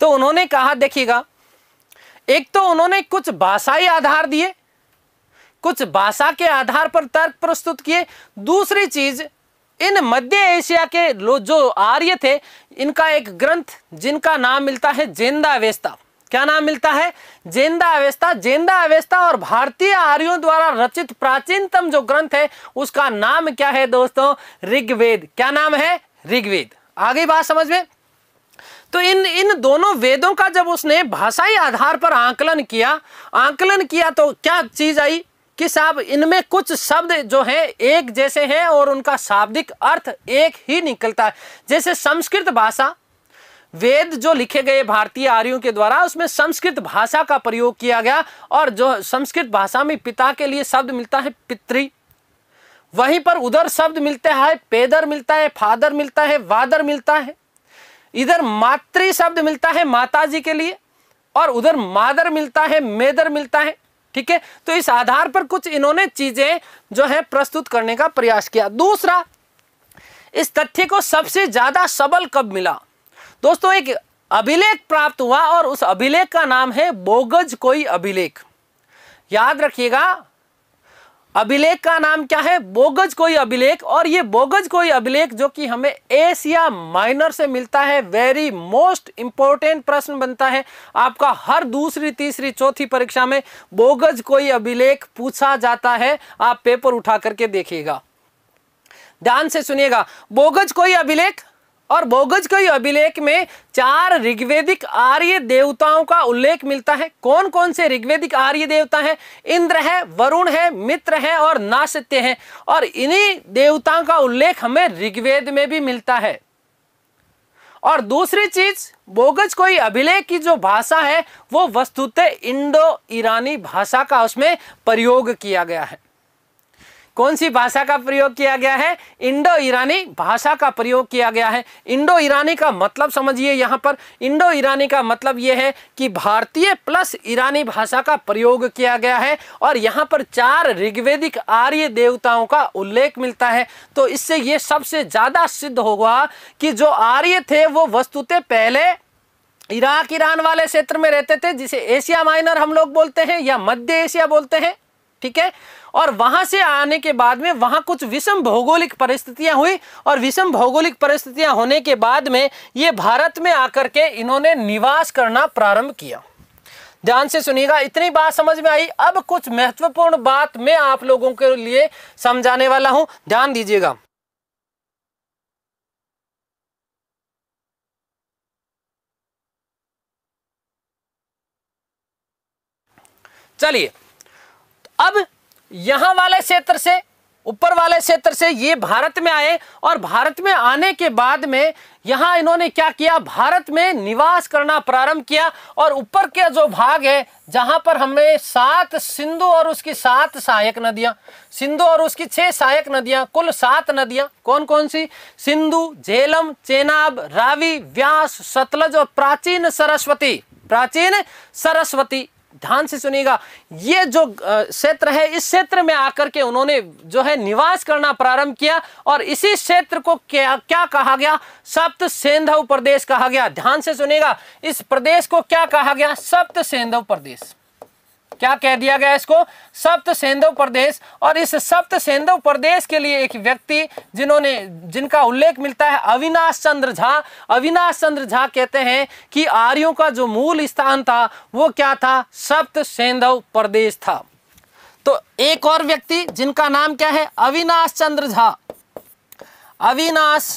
तो उन्होंने कहा देखिएगा एक तो उन्होंने कुछ भाषाई आधार दिए कुछ भाषा के आधार पर तर्क प्रस्तुत किए दूसरी चीज इन मध्य एशिया के जो आर्य थे इनका एक ग्रंथ जिनका नाम मिलता है जेंदा वेस्ता क्या नाम मिलता है जेंदा अवेस्ता जेंदा अवेस्ता और भारतीय आर्यों द्वारा रचित प्राचीनतम जो ग्रंथ है उसका नाम क्या है दोस्तों ऋग्वेद क्या नाम है ऋग्वेद आगे बात समझ में तो इन इन दोनों वेदों का जब उसने भाषाई आधार पर आंकलन किया आंकलन किया तो क्या चीज आई कि साहब इनमें कुछ शब्द जो है एक जैसे हैं और उनका शाब्दिक अर्थ एक ही निकलता है जैसे संस्कृत भाषा वेद जो लिखे गए भारतीय आर्यों के द्वारा उसमें संस्कृत भाषा का प्रयोग किया गया और जो संस्कृत भाषा में पिता के लिए शब्द मिलता है पित्री वहीं पर उधर शब्द मिलता है पेदर मिलता है फादर मिलता है वादर मिलता है इधर मातृ शब्द मिलता है माता जी के लिए और उधर मादर मिलता है मेदर मिलता है ठीक है तो इस आधार पर कुछ इन्होंने चीजें जो है प्रस्तुत करने का प्रयास किया दूसरा इस तथ्य को सबसे ज्यादा सबल कब मिला दोस्तों एक अभिलेख प्राप्त हुआ और उस अभिलेख का नाम है बोगज कोई अभिलेख याद रखिएगा अभिलेख का नाम क्या है बोगज कोई अभिलेख और ये बोगज कोई अभिलेख जो कि हमें एशिया माइनर से मिलता है वेरी मोस्ट इंपॉर्टेंट प्रश्न बनता है आपका हर दूसरी तीसरी चौथी परीक्षा में बोगज कोई अभिलेख पूछा जाता है आप पेपर उठा करके देखिएगा ध्यान से सुनिएगा बोगज कोई अभिलेख और बोगज के अभिलेख में चार ऋग्वेदिक आर्य देवताओं का उल्लेख मिलता है कौन कौन से ऋग्वेदिक आर्य देवता हैं इंद्र है वरुण है मित्र है और नासत्य है और इन्हीं देवताओं का उल्लेख हमें ऋग्वेद में भी मिलता है और दूसरी चीज बोगज कोई अभिलेख की जो भाषा है वो वस्तुतः इंडो ईरानी भाषा का उसमें प्रयोग किया गया है कौन सी भाषा का प्रयोग किया गया है इंडो ईरानी भाषा का प्रयोग किया गया है इंडो ईरानी का मतलब समझिए यहाँ पर इंडो ईरानी का मतलब ये है कि भारतीय प्लस ईरानी भाषा का प्रयोग किया गया है और यहाँ पर चार ऋग्वेदिक आर्य देवताओं का उल्लेख मिलता है तो इससे ये सबसे ज़्यादा सिद्ध होगा कि जो आर्य थे वो वस्तुते पहले इराक ईरान वाले क्षेत्र में रहते थे जिसे एशिया माइनर हम लोग बोलते हैं या मध्य एशिया बोलते हैं ठीक है और वहां से आने के बाद में वहां कुछ विषम भौगोलिक परिस्थितियां हुई और विषम भौगोलिक परिस्थितियां होने के बाद में ये भारत में आकर के इन्होंने निवास करना प्रारंभ किया ध्यान से सुनिएगा इतनी बात समझ में आई अब कुछ महत्वपूर्ण बात मैं आप लोगों के लिए समझाने वाला हूं ध्यान दीजिएगा चलिए अब यहां वाले क्षेत्र से ऊपर वाले क्षेत्र से ये भारत में आए और भारत में आने के बाद में यहां इन्होंने क्या किया भारत में निवास करना प्रारंभ किया और ऊपर के जो भाग है जहां पर हमने सात सिंधु और उसकी सात सहायक नदियां सिंधु और उसकी छह सहायक नदियां कुल सात नदियां कौन कौन सी सिंधु झेलम चेनाब रावी व्यास सतलज और प्राचीन सरस्वती प्राचीन सरस्वती ध्यान से सुनिएगा ये जो क्षेत्र है इस क्षेत्र में आकर के उन्होंने जो है निवास करना प्रारंभ किया और इसी क्षेत्र को क्या क्या कहा गया सप्त सेंधव प्रदेश कहा गया ध्यान से सुनेगा इस प्रदेश को क्या कहा गया सप्त सेंधव प्रदेश क्या कह दिया गया इसको सप्त सेंधव प्रदेश और इस सप्त सेंधव प्रदेश के लिए एक व्यक्ति जिन्होंने जिनका उल्लेख मिलता है अविनाश चंद्र झा अविनाश चंद्र झा कहते हैं कि आर्यों का जो मूल स्थान था वो क्या था सप्त सेंधव प्रदेश था तो एक और व्यक्ति जिनका नाम क्या है अविनाश चंद्र झा अविनाश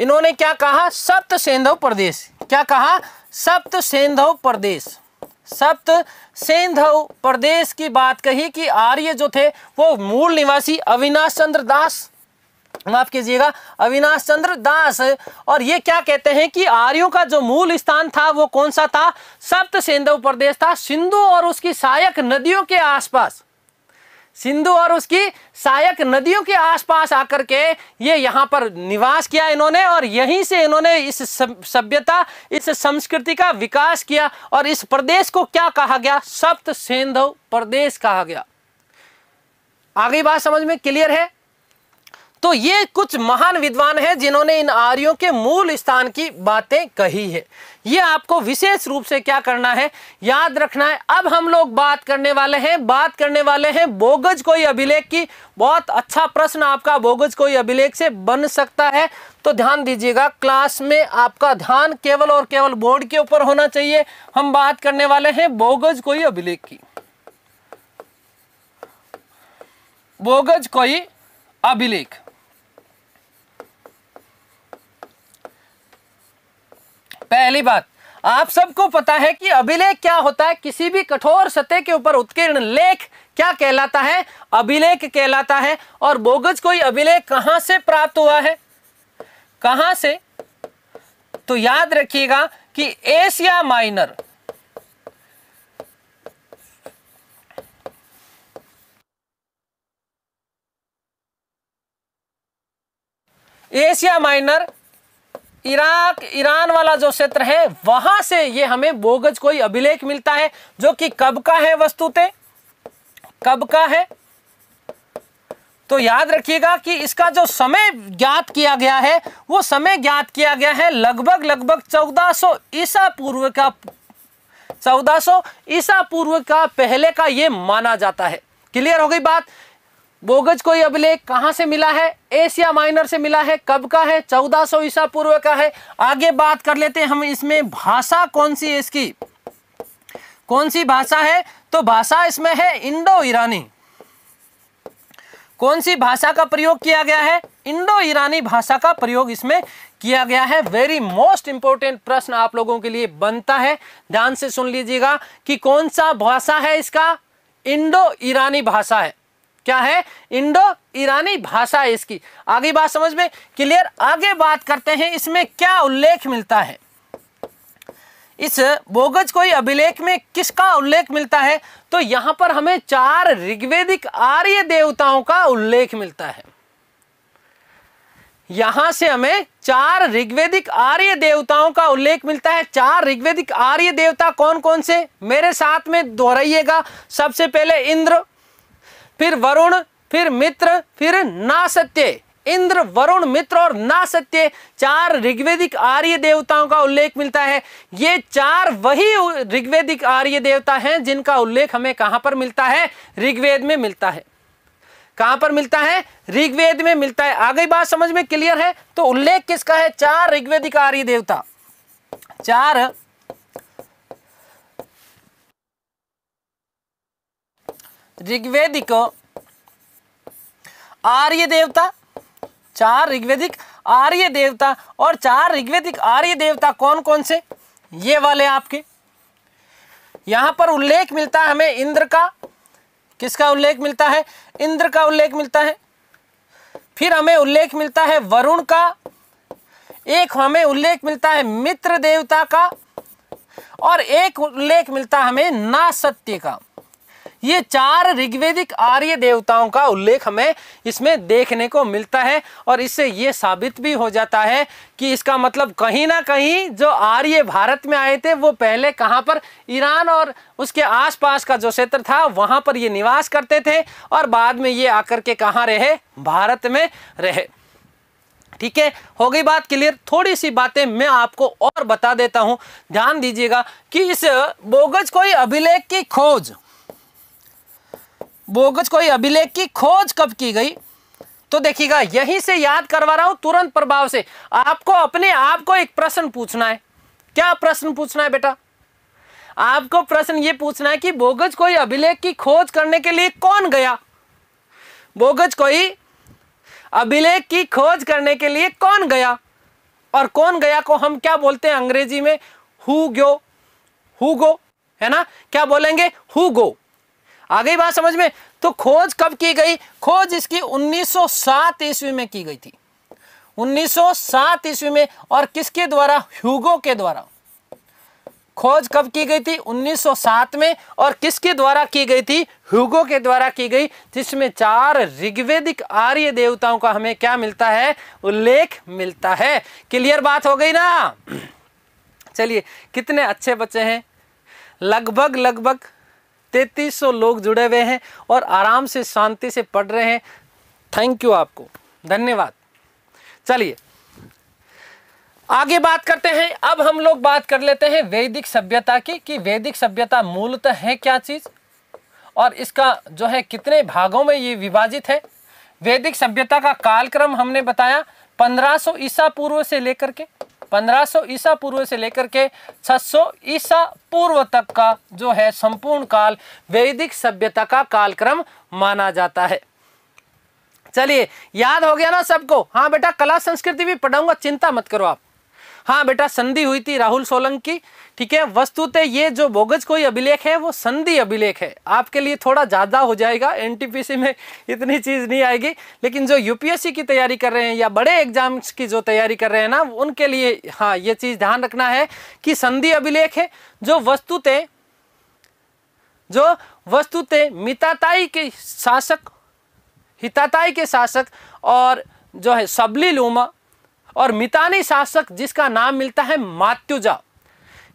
इन्होंने क्या कहा सप्त सेंधव प्रदेश क्या कहा सप्त सेंधव प्रदेश सप्त सेंधव प्रदेश की बात कही कि आर्य जो थे वो मूल निवासी अविनाश चंद्र दास माफ कीजिएगा अविनाश चंद्र दास और ये क्या कहते हैं कि आर्यों का जो मूल स्थान था वो कौन सा था सप्त सेंधव प्रदेश था सिंधु और उसकी सहायक नदियों के आसपास सिंधु और उसकी सहायक नदियों के आसपास आकर के ये यहाँ पर निवास किया इन्होंने और यहीं से इन्होंने इस सभ्यता इस संस्कृति का विकास किया और इस प्रदेश को क्या कहा गया सप्त सिंधु प्रदेश कहा गया आगे बात समझ में क्लियर है तो ये कुछ महान विद्वान हैं जिन्होंने इन आर्यों के मूल स्थान की बातें कही है ये आपको विशेष रूप से क्या करना है याद रखना है अब हम लोग बात करने वाले हैं बात करने वाले हैं बोगज कोई अभिलेख की बहुत अच्छा प्रश्न आपका बोगज कोई अभिलेख से बन सकता है तो ध्यान दीजिएगा क्लास में आपका ध्यान केवल और केवल बोर्ड के ऊपर होना चाहिए हम बात करने वाले हैं बोगज कोई अभिलेख की बोगज कोई अभिलेख पहली बात आप सबको पता है कि अभिलेख क्या होता है किसी भी कठोर सतह के ऊपर उत्कीर्ण लेख क्या कहलाता है अभिलेख कहलाता है और बोगज कोई अभिलेख कहां से प्राप्त हुआ है कहां से तो याद रखिएगा कि Asia Minor Asia Minor Iraq Iran वाला जो क्षेत्र है वहां से ये हमें बोगज कोई अभिलेख मिलता है जो कि कब का है वस्तुते कब का है तो याद रखिएगा कि इसका जो समय ज्ञात किया गया है वो समय ज्ञात किया गया है लगभग लगभग 1400 ईसा पूर्व का 1400 ईसा पूर्व का पहले का ये माना जाता है क्लियर हो गई बात बोगज कोई अभिलेख कहां से मिला है एशिया माइनर से मिला है कब का है 1400 ईसा पूर्व का है आगे बात कर लेते हैं हम इसमें भाषा कौन सी है इसकी कौन सी भाषा है तो भाषा इसमें है इंडो ईरानी कौन सी भाषा का प्रयोग किया गया है इंडो ईरानी भाषा का प्रयोग इसमें किया गया है वेरी मोस्ट इंपॉर्टेंट प्रश्न आप लोगों के लिए बनता है ध्यान से सुन लीजिएगा कि कौन सा भाषा है इसका इंडो ईरानी भाषा है क्या है इंडो ईरानी भाषा है इसकी आगे बात समझ में क्लियर आगे बात करते हैं इसमें क्या उल्लेख मिलता है इस बोगज कोई अभिलेख में किसका उल्लेख मिलता है तो यहां पर हमें चार ऋग्वेदिक आर्य देवताओं का उल्लेख मिलता है यहां से हमें चार ऋग्वेदिक आर्य देवताओं का उल्लेख मिलता है चार ऋग्वेदिक आर्य देवता कौन कौन से मेरे साथ में दोहराइएगा सबसे पहले इंद्र फिर वरुण फिर मित्र फिर ना सत्य इंद्र वरुण मित्र और ना सत्य चार ऋग्वेदिक आर्य देवताओं का उल्लेख मिलता है ये चार वही ऋग्वेदिक आर्य देवता हैं जिनका उल्लेख हमें कहां पर मिलता है ऋग्वेद में मिलता है कहां पर मिलता है ऋग्वेद में मिलता है आगे बात समझ में क्लियर है तो उल्लेख किसका है चार ऋग्वेदिक आर्य देवता चार ऋग्वेदिक आर्य देवता चार ऋग्वेदिक आर्य देवता और चार ऋग्वेदिक आर्य देवता कौन कौन से ये वाले आपके यहां पर उल्लेख मिलता है हमें इंद्र का किसका उल्लेख मिलता है इंद्र का उल्लेख मिलता है फिर हमें उल्लेख मिलता है वरुण का एक हमें उल्लेख मिलता है मित्र देवता का और एक उल्लेख मिलता है हमें नासत्य का ये चार ऋग्वेदिक आर्य देवताओं का उल्लेख हमें इसमें देखने को मिलता है और इससे ये साबित भी हो जाता है कि इसका मतलब कहीं ना कहीं जो आर्य भारत में आए थे वो पहले कहाँ पर ईरान और उसके आसपास का जो क्षेत्र था वहाँ पर ये निवास करते थे और बाद में ये आकर के कहाँ रहे भारत में रहे ठीक है हो गई बात क्लियर थोड़ी सी बातें मैं आपको और बता देता हूं ध्यान दीजिएगा कि इस बोगज कोई अभिलेख की खोज बोगज कोई अभिलेख की खोज कब की गई तो देखिएगा यहीं से याद करवा रहा हूं तुरंत प्रभाव से आपको अपने आप को एक प्रश्न पूछना है क्या प्रश्न पूछना है बेटा आपको प्रश्न ये पूछना है कि बोगज कोई अभिलेख की खोज करने के लिए कौन गया बोगज कोई अभिलेख की खोज करने के लिए कौन गया और कौन गया को हम क्या बोलते हैं अंग्रेजी में हु गो हु गो है ना क्या बोलेंगे हु गो आ गई बात समझ में तो खोज कब की गई खोज इसकी 1907 ईस्वी में की गई थी 1907 ईस्वी में और किसके द्वारा ह्यूगो के द्वारा खोज कब की गई थी 1907 में और किसके द्वारा की गई थी ह्यूगो के द्वारा की गई जिसमें चार ऋग्वेदिक आर्य देवताओं का हमें क्या मिलता है उल्लेख मिलता है क्लियर बात हो गई ना चलिए कितने अच्छे बच्चे हैं लगभग लगभग 3300 लोग जुड़े हुए हैं और आराम से शांति से पढ़ रहे हैं थैंक यू आपको धन्यवाद चलिए आगे बात करते हैं अब हम लोग बात कर लेते हैं वैदिक सभ्यता की कि वैदिक सभ्यता मूलतः है क्या चीज़ और इसका जो है कितने भागों में ये विभाजित है वैदिक सभ्यता का कालक्रम हमने बताया 1500 ईसा पूर्व से लेकर के 1500 ईसा पूर्व से लेकर के 600 ईसा पूर्व तक का जो है संपूर्ण काल वैदिक सभ्यता का कालक्रम माना जाता है चलिए याद हो गया ना सबको हाँ बेटा कला संस्कृति भी पढ़ाऊंगा चिंता मत करो आप हाँ बेटा संधि हुई थी राहुल सोलंकी ठीक है वस्तुतः ये जो बोगज कोई अभिलेख है वो संधि अभिलेख है आपके लिए थोड़ा ज़्यादा हो जाएगा एनटीपीसी में इतनी चीज़ नहीं आएगी लेकिन जो यूपीएससी की तैयारी कर रहे हैं या बड़े एग्जाम्स की जो तैयारी कर रहे हैं ना उनके लिए हाँ ये चीज़ ध्यान रखना है कि संधि अभिलेख है जो वस्तुतः जो वस्तुतः मिताताई के शासक हिताताई के शासक और जो है सबली लूमा और मितानी शासक जिसका नाम मिलता है मात्युजा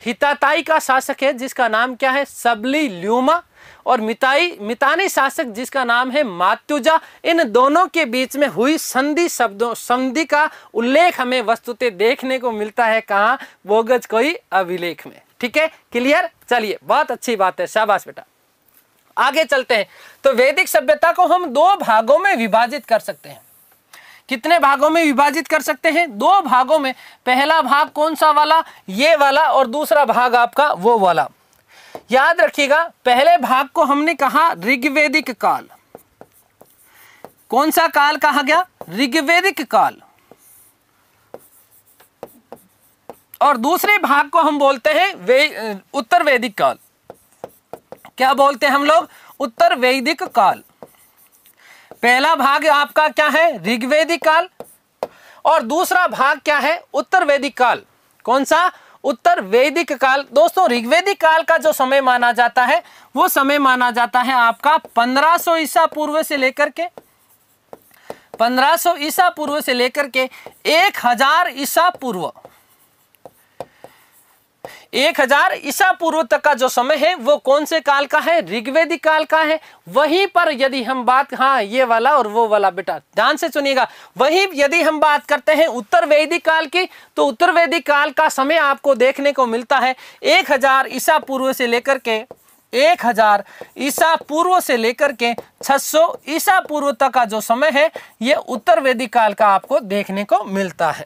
हिताताई का शासक है जिसका नाम क्या है सबली ल्यूमा और मिताई मितानी शासक जिसका नाम है मात्युजा इन दोनों के बीच में हुई संधि शब्दों संधि का उल्लेख हमें वस्तुते देखने को मिलता है कहाँ बोगज कोई अभिलेख में ठीक है क्लियर चलिए बहुत अच्छी बात है शाबाश बेटा आगे चलते हैं तो वैदिक सभ्यता को हम दो भागों में विभाजित कर सकते हैं कितने भागों में विभाजित कर सकते हैं दो भागों में पहला भाग कौन सा वाला ये वाला और दूसरा भाग आपका वो वाला याद रखिएगा पहले भाग को हमने कहा ऋग्वेदिक काल कौन सा काल कहा गया ऋग्वेदिक काल और दूसरे भाग को हम बोलते हैं वे उत्तर वैदिक काल क्या बोलते हैं हम लोग उत्तर वैदिक काल पहला भाग आपका क्या है ऋग्वेदिक काल और दूसरा भाग क्या है उत्तर वैदिक काल कौन सा उत्तर वैदिक काल दोस्तों ऋग्वेदिक काल का जो समय माना जाता है वो समय माना जाता है आपका 1500 ईसा पूर्व से लेकर के 1500 ईसा पूर्व से लेकर के 1000 ईसा पूर्व एक हजार ईसा पूर्व तक का जो समय है वो कौन से काल का है ऋग्वेदिक काल का है वहीं पर यदि हम बात हाँ ये वाला और वो वाला बेटा ध्यान से सुनिएगा वहीं यदि हम बात करते हैं उत्तर वैदिक काल की तो उत्तर वैदिक काल का समय आपको देखने को मिलता है एक हजार ईसा पूर्व से लेकर के एक हजार ईसा पूर्व से लेकर के 600 ईसा पूर्व तक का जो समय है ये उत्तर वैदिक काल का आपको देखने को मिलता है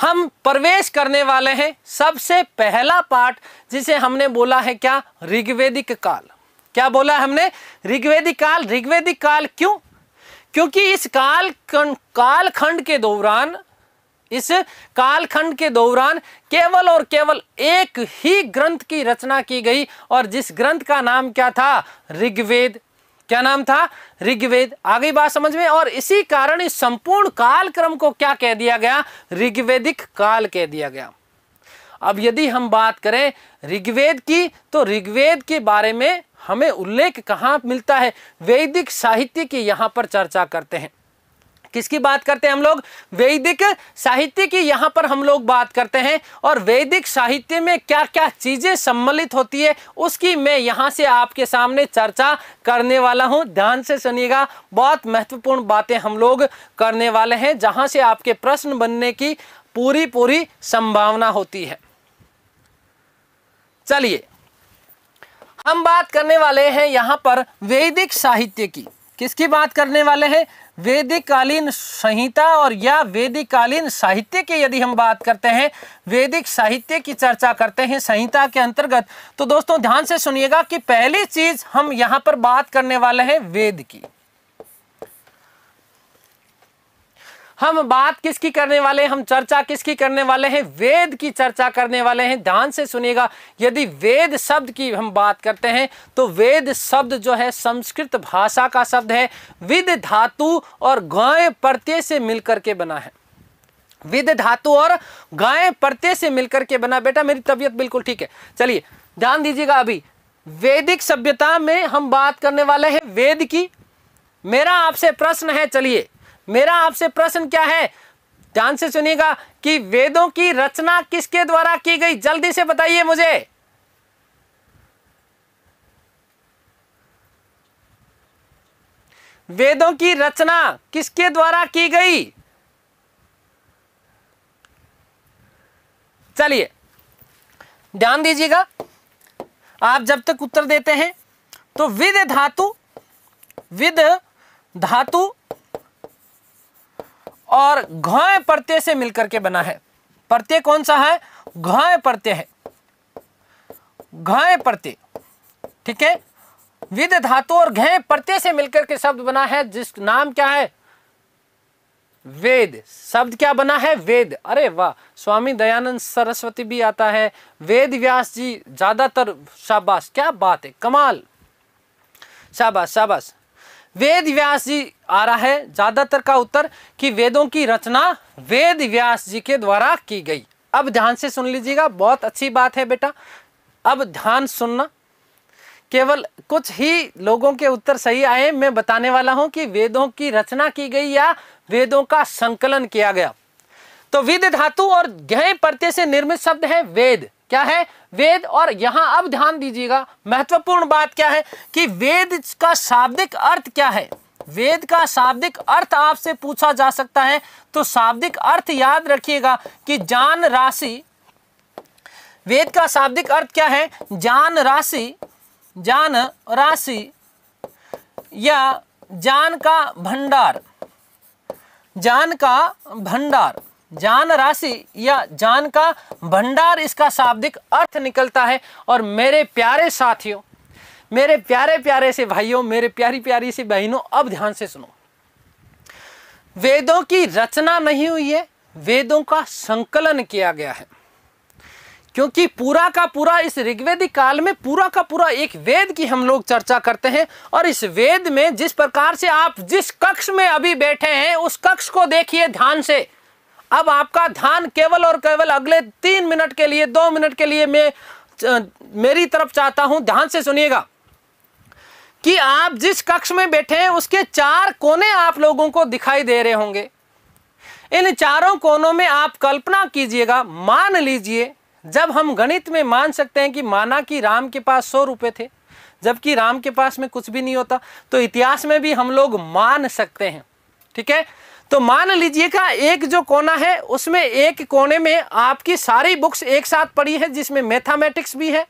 हम प्रवेश करने वाले हैं सबसे पहला पाठ जिसे हमने बोला है क्या ऋग्वेदिक काल क्या बोला हमने ऋग्वेदिक काल ऋग्वेदिक काल क्यों क्योंकि इस काल कालखंड के दौरान इस कालखंड के दौरान केवल और केवल एक ही ग्रंथ की रचना की गई और जिस ग्रंथ का नाम क्या था ऋग्वेद क्या नाम था ऋग्वेद आ गई बात समझ में और इसी कारण इस संपूर्ण काल क्रम को क्या कह दिया गया ऋग्वेदिक काल कह दिया गया अब यदि हम बात करें ऋग्वेद की तो ऋग्वेद के बारे में हमें उल्लेख कहां मिलता है वैदिक साहित्य की यहां पर चर्चा करते हैं किसकी बात करते हैं हम लोग वैदिक साहित्य की यहां पर हम लोग बात करते हैं और वैदिक साहित्य में क्या क्या चीज़ें सम्मिलित होती है उसकी मैं यहां से आपके सामने चर्चा करने वाला हूं ध्यान से सुनिएगा बहुत महत्वपूर्ण बातें हम लोग करने वाले हैं जहां से आपके प्रश्न बनने की पूरी पूरी संभावना होती है चलिए हम बात करने वाले हैं यहाँ पर वैदिक साहित्य की किसकी बात करने वाले हैं वेदिकालीन कालीन संहिता और या वेदिकालीन कालीन साहित्य की यदि हम बात करते हैं वेदिक साहित्य की चर्चा करते हैं संहिता के अंतर्गत तो दोस्तों ध्यान से सुनिएगा कि पहली चीज हम यहाँ पर बात करने वाले हैं वेद की हम बात किसकी करने वाले हैं हम चर्चा किसकी करने वाले हैं वेद की चर्चा करने वाले हैं ध्यान से सुनिएगा यदि वेद शब्द की हम बात करते हैं तो वेद शब्द जो है संस्कृत भाषा का शब्द है विद धातु और गाय प्रत्यय से मिलकर के बना है विद धातु और गाय प्रत्यय से मिलकर के बना बेटा मेरी तबियत बिल्कुल ठीक है चलिए ध्यान दीजिएगा अभी वैदिक सभ्यता में हम बात करने वाले हैं वेद की मेरा आपसे प्रश्न है चलिए मेरा आपसे प्रश्न क्या है ध्यान से सुनिएगा कि वेदों की रचना किसके द्वारा की गई जल्दी से बताइए मुझे वेदों की रचना किसके द्वारा की गई चलिए ध्यान दीजिएगा आप जब तक उत्तर देते हैं तो विद धातु विद धातु और घय प्रत्यय से मिलकर के बना है प्रत्यय कौन सा है घय प्रत्यय है घय प्रत्यय ठीक है विद धातु और घय प्रत्यय से मिलकर के शब्द बना है जिस नाम क्या है वेद शब्द क्या बना है वेद अरे वाह स्वामी दयानंद सरस्वती भी आता है वेद व्यास जी ज्यादातर शाबाश क्या बात है कमाल शाबाश शाबाश वेद व्यास जी आ रहा है ज़्यादातर का उत्तर कि वेदों की रचना वेद व्यास जी के द्वारा की गई अब ध्यान से सुन लीजिएगा बहुत अच्छी बात है बेटा अब ध्यान सुनना केवल कुछ ही लोगों के उत्तर सही आए मैं बताने वाला हूं कि वेदों की रचना की गई या वेदों का संकलन किया गया तो विद धातु और गह प्रत्यय से निर्मित शब्द है वेद क्या है वेद और यहां अब ध्यान दीजिएगा महत्वपूर्ण बात क्या है कि वेद का शाब्दिक अर्थ क्या है वेद का शाब्दिक अर्थ आपसे पूछा जा सकता है तो शाब्दिक अर्थ याद रखिएगा कि जान राशि वेद का शाब्दिक अर्थ क्या है जान राशि जान राशि या जान का भंडार जान का भंडार जान राशि या जान का भंडार इसका शाब्दिक अर्थ निकलता है और मेरे प्यारे साथियों मेरे प्यारे प्यारे से भाइयों मेरे प्यारी प्यारी से बहनों अब ध्यान से सुनो वेदों की रचना नहीं हुई है वेदों का संकलन किया गया है क्योंकि पूरा का पूरा इस ऋग्वेदिक काल में पूरा का पूरा एक वेद की हम लोग चर्चा करते हैं और इस वेद में जिस प्रकार से आप जिस कक्ष में अभी बैठे हैं उस कक्ष को देखिए ध्यान से अब आपका ध्यान केवल और केवल अगले तीन मिनट के लिए दो मिनट के लिए मैं मेरी तरफ चाहता हूं ध्यान से सुनिएगा कि आप जिस कक्ष में बैठे हैं उसके चार कोने आप लोगों को दिखाई दे रहे होंगे इन चारों कोनों में आप कल्पना कीजिएगा मान लीजिए जब हम गणित में मान सकते हैं कि माना कि राम के पास सौ रुपए थे जबकि राम के पास में कुछ भी नहीं होता तो इतिहास में भी हम लोग मान सकते हैं ठीक है तो मान लीजिएगा एक जो कोना है उसमें एक कोने में आपकी सारी बुक्स एक साथ पड़ी है जिसमें मैथामेटिक्स भी है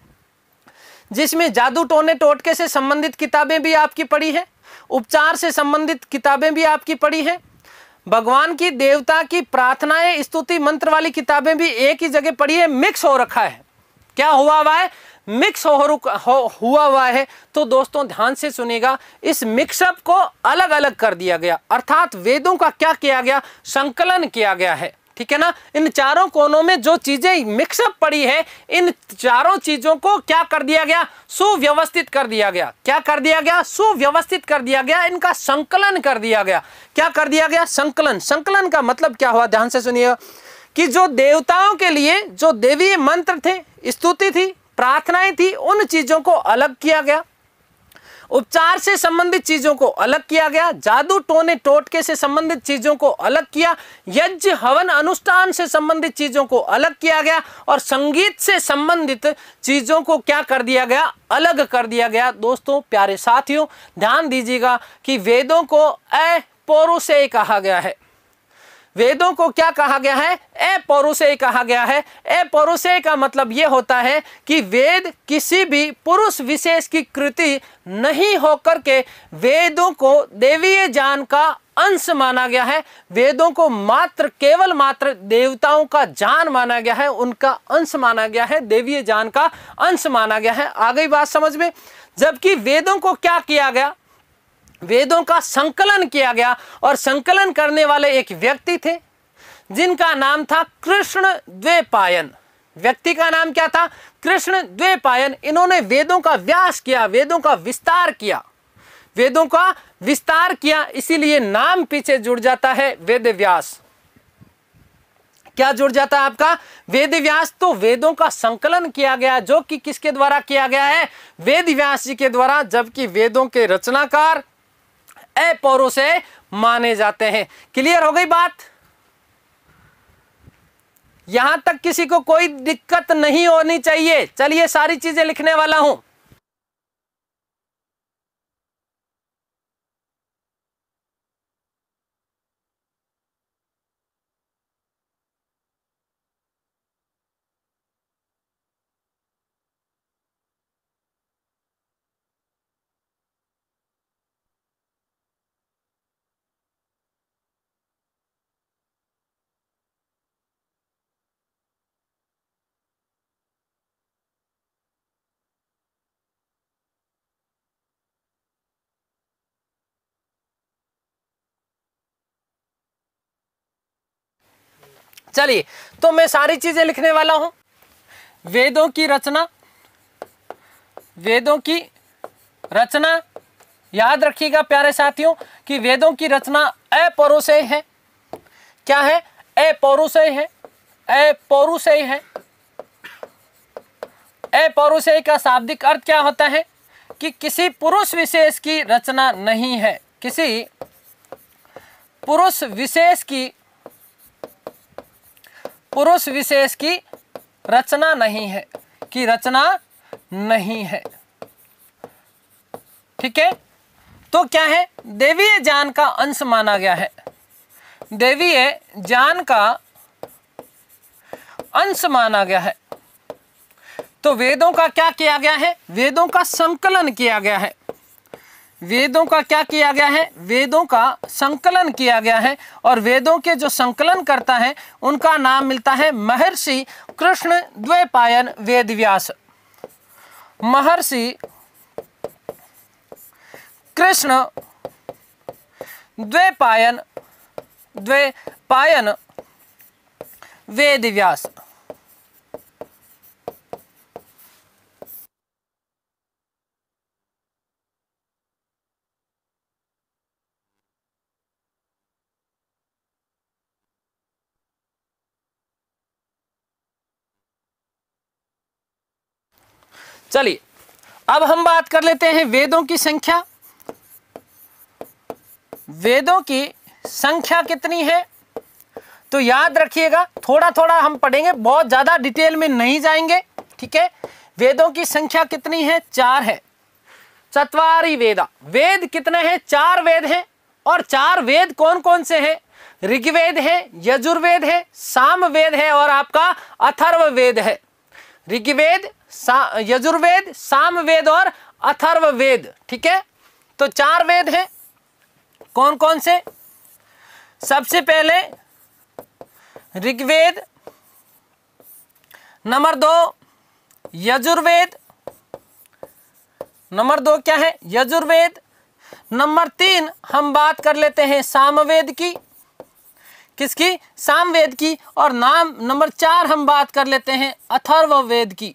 जिसमें जादू टोने टोटके से संबंधित किताबें भी आपकी पड़ी हैं उपचार से संबंधित किताबें भी आपकी पड़ी हैं भगवान की देवता की प्रार्थनाएं स्तुति मंत्र वाली किताबें भी एक ही जगह पड़ी है मिक्स हो रखा है क्या हुआ हुआ है मिक्स हो, हो हुआ हुआ है तो दोस्तों ध्यान से सुनेगा इस मिक्सअप को अलग अलग कर दिया गया अर्थात वेदों का क्या किया गया संकलन किया गया है ठीक है ना इन चारों कोनों में जो चीजें मिक्सअप पड़ी है इन चारों चीजों को क्या कर दिया गया सुव्यवस्थित कर दिया गया क्या कर दिया गया सुव्यवस्थित कर दिया गया इनका संकलन कर दिया गया क्या कर दिया गया संकलन संकलन का मतलब क्या हुआ ध्यान से सुनिएगा कि जो देवताओं के लिए जो देवी मंत्र थे स्तुति थी प्रार्थनाएं थी उन चीजों को अलग किया गया उपचार से संबंधित चीजों को अलग किया गया जादू टोने टोटके से संबंधित चीजों को अलग किया यज्ञ हवन अनुष्ठान से संबंधित चीजों को अलग किया गया और संगीत से संबंधित चीजों को क्या कर दिया गया अलग कर दिया गया दोस्तों प्यारे साथियों ध्यान दीजिएगा कि वेदों को से कहा गया है वेदों को क्या कहा गया है ए पौरुषे कहा गया है ए पौरुषे का मतलब ये होता है कि वेद किसी भी पुरुष विशेष की कृति नहीं होकर के वेदों को देवीय जान का अंश माना गया है वेदों को मात्र केवल मात्र देवताओं का जान माना गया है उनका अंश माना गया है देवीय जान का अंश माना गया है आ गई बात समझ में जबकि वेदों को क्या किया गया वेदों का संकलन किया गया और संकलन करने वाले एक व्यक्ति थे जिनका नाम था कृष्ण द्वेपायन व्यक्ति का नाम क्या था कृष्ण द्वेपायन इन्होंने वेदों का व्यास किया वेदों का विस्तार किया वेदों का विस्तार किया इसीलिए नाम पीछे जुड़ जाता है वेद व्यास क्या जुड़ जाता है आपका वेद व्यास तो वेदों का संकलन किया गया जो कि किसके द्वारा किया गया है वेद व्यास जी के द्वारा जबकि वेदों के रचनाकार पौरों से माने जाते हैं क्लियर हो गई बात यहां तक किसी को कोई दिक्कत नहीं होनी चाहिए चलिए सारी चीजें लिखने वाला हूं चलिए तो मैं सारी चीजें लिखने वाला हूं वेदों की रचना वेदों की रचना याद रखिएगा प्यारे साथियों कि वेदों की रचना अपौरुषेय है क्या है अपौरुषेय है अपौरुषेय है अपौरुषेय का शाब्दिक अर्थ क्या होता है कि किसी पुरुष विशेष की रचना नहीं है किसी पुरुष विशेष की पुरुष विशेष की रचना नहीं है की रचना नहीं है ठीक है तो क्या है देवीय ज्ञान का अंश माना गया है देवीय ज्ञान का अंश माना गया है तो वेदों का क्या किया गया है वेदों का संकलन किया गया है वेदों का क्या किया गया है वेदों का संकलन किया गया है और वेदों के जो संकलन करता है उनका नाम मिलता है महर्षि कृष्ण द्वैपायन वेदव्यास महर्षि कृष्ण द्वैपायन द्वैपायन वेदव्यास चलिए अब हम बात कर लेते हैं वेदों की संख्या वेदों की संख्या कितनी है तो याद रखिएगा थोड़ा थोड़ा हम पढ़ेंगे बहुत ज़्यादा डिटेल में नहीं जाएंगे ठीक है वेदों की संख्या कितनी है चार है चतवारी वेदा वेद कितने हैं चार वेद हैं और चार वेद कौन कौन से हैं ऋग्वेद है यजुर्वेद है सामवेद है और आपका अथर्ववेद है ऋग्वेद सा, यजुर्वेद सामवेद और अथर्ववेद ठीक है तो चार वेद हैं कौन कौन से सबसे पहले ऋग्वेद नंबर दो यजुर्वेद नंबर दो क्या है यजुर्वेद नंबर तीन हम बात कर लेते हैं सामवेद की किसकी सामवेद की और नाम नंबर चार हम बात कर लेते हैं अथर्ववेद की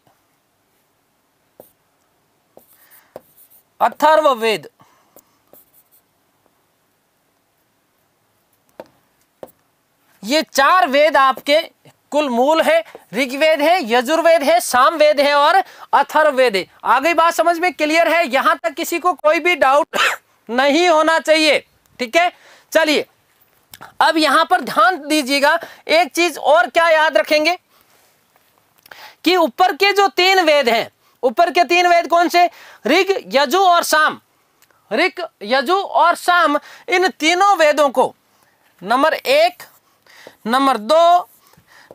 अथर्व वेद ये चार वेद आपके कुल मूल है ऋग्वेद है यजुर्वेद है सामवेद है और अथर्ववेद है आगे बात समझ में क्लियर है यहां तक किसी को कोई भी डाउट नहीं होना चाहिए ठीक है चलिए अब यहां पर ध्यान दीजिएगा एक चीज और क्या याद रखेंगे कि ऊपर के जो तीन वेद हैं ऊपर के तीन वेद कौन से ऋग यजु और साम ऋग यजु और साम इन तीनों वेदों को नंबर एक नंबर दो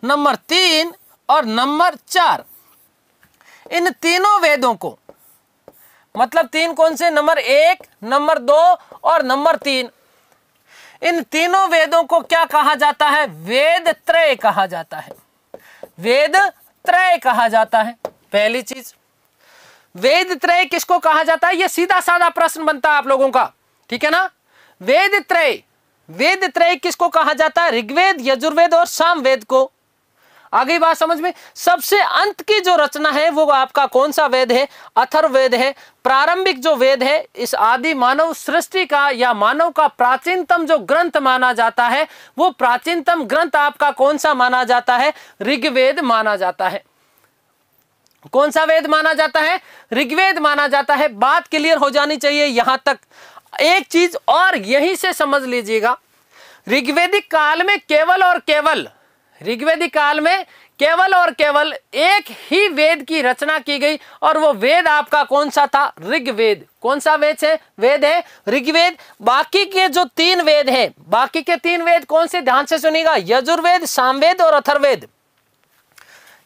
नंबर तीन और नंबर चार इन तीनों वेदों को मतलब तीन कौन से नंबर एक नंबर दो और नंबर तीन इन तीनों वेदों को क्या कहा जाता है वेद त्रय कहा जाता है वेद त्रय कहा जाता है पहली चीज वेद त्रय किसको कहा जाता है यह सीधा साधा प्रश्न बनता है आप लोगों का ठीक है ना वेद त्रय वेद त्रय किसको कहा जाता है ऋग्वेद यजुर्वेद और सामवेद को आगे बात समझ में सबसे अंत की जो रचना है वो आपका कौन सा वेद है अथर्वेद है प्रारंभिक जो वेद है इस आदि मानव सृष्टि का या मानव का प्राचीनतम जो ग्रंथ माना जाता है वो प्राचीनतम ग्रंथ आपका कौन सा माना जाता है ऋग्वेद माना जाता है कौन सा वेद माना जाता है ऋग्वेद माना जाता है बात क्लियर हो जानी चाहिए यहां तक एक चीज और यहीं से समझ लीजिएगा ऋग्वेदिक काल में केवल और केवल ऋग्वेदिक काल में केवल और केवल एक ही वेद की रचना की गई और वो वेद आपका कौन सा था ऋग्वेद कौन सा वेद है वेद है ऋग्वेद बाकी के जो तीन वेद हैं बाकी के तीन वेद कौन से ध्यान से सुनिएगा यजुर्वेद सामवेद और अथर्वेद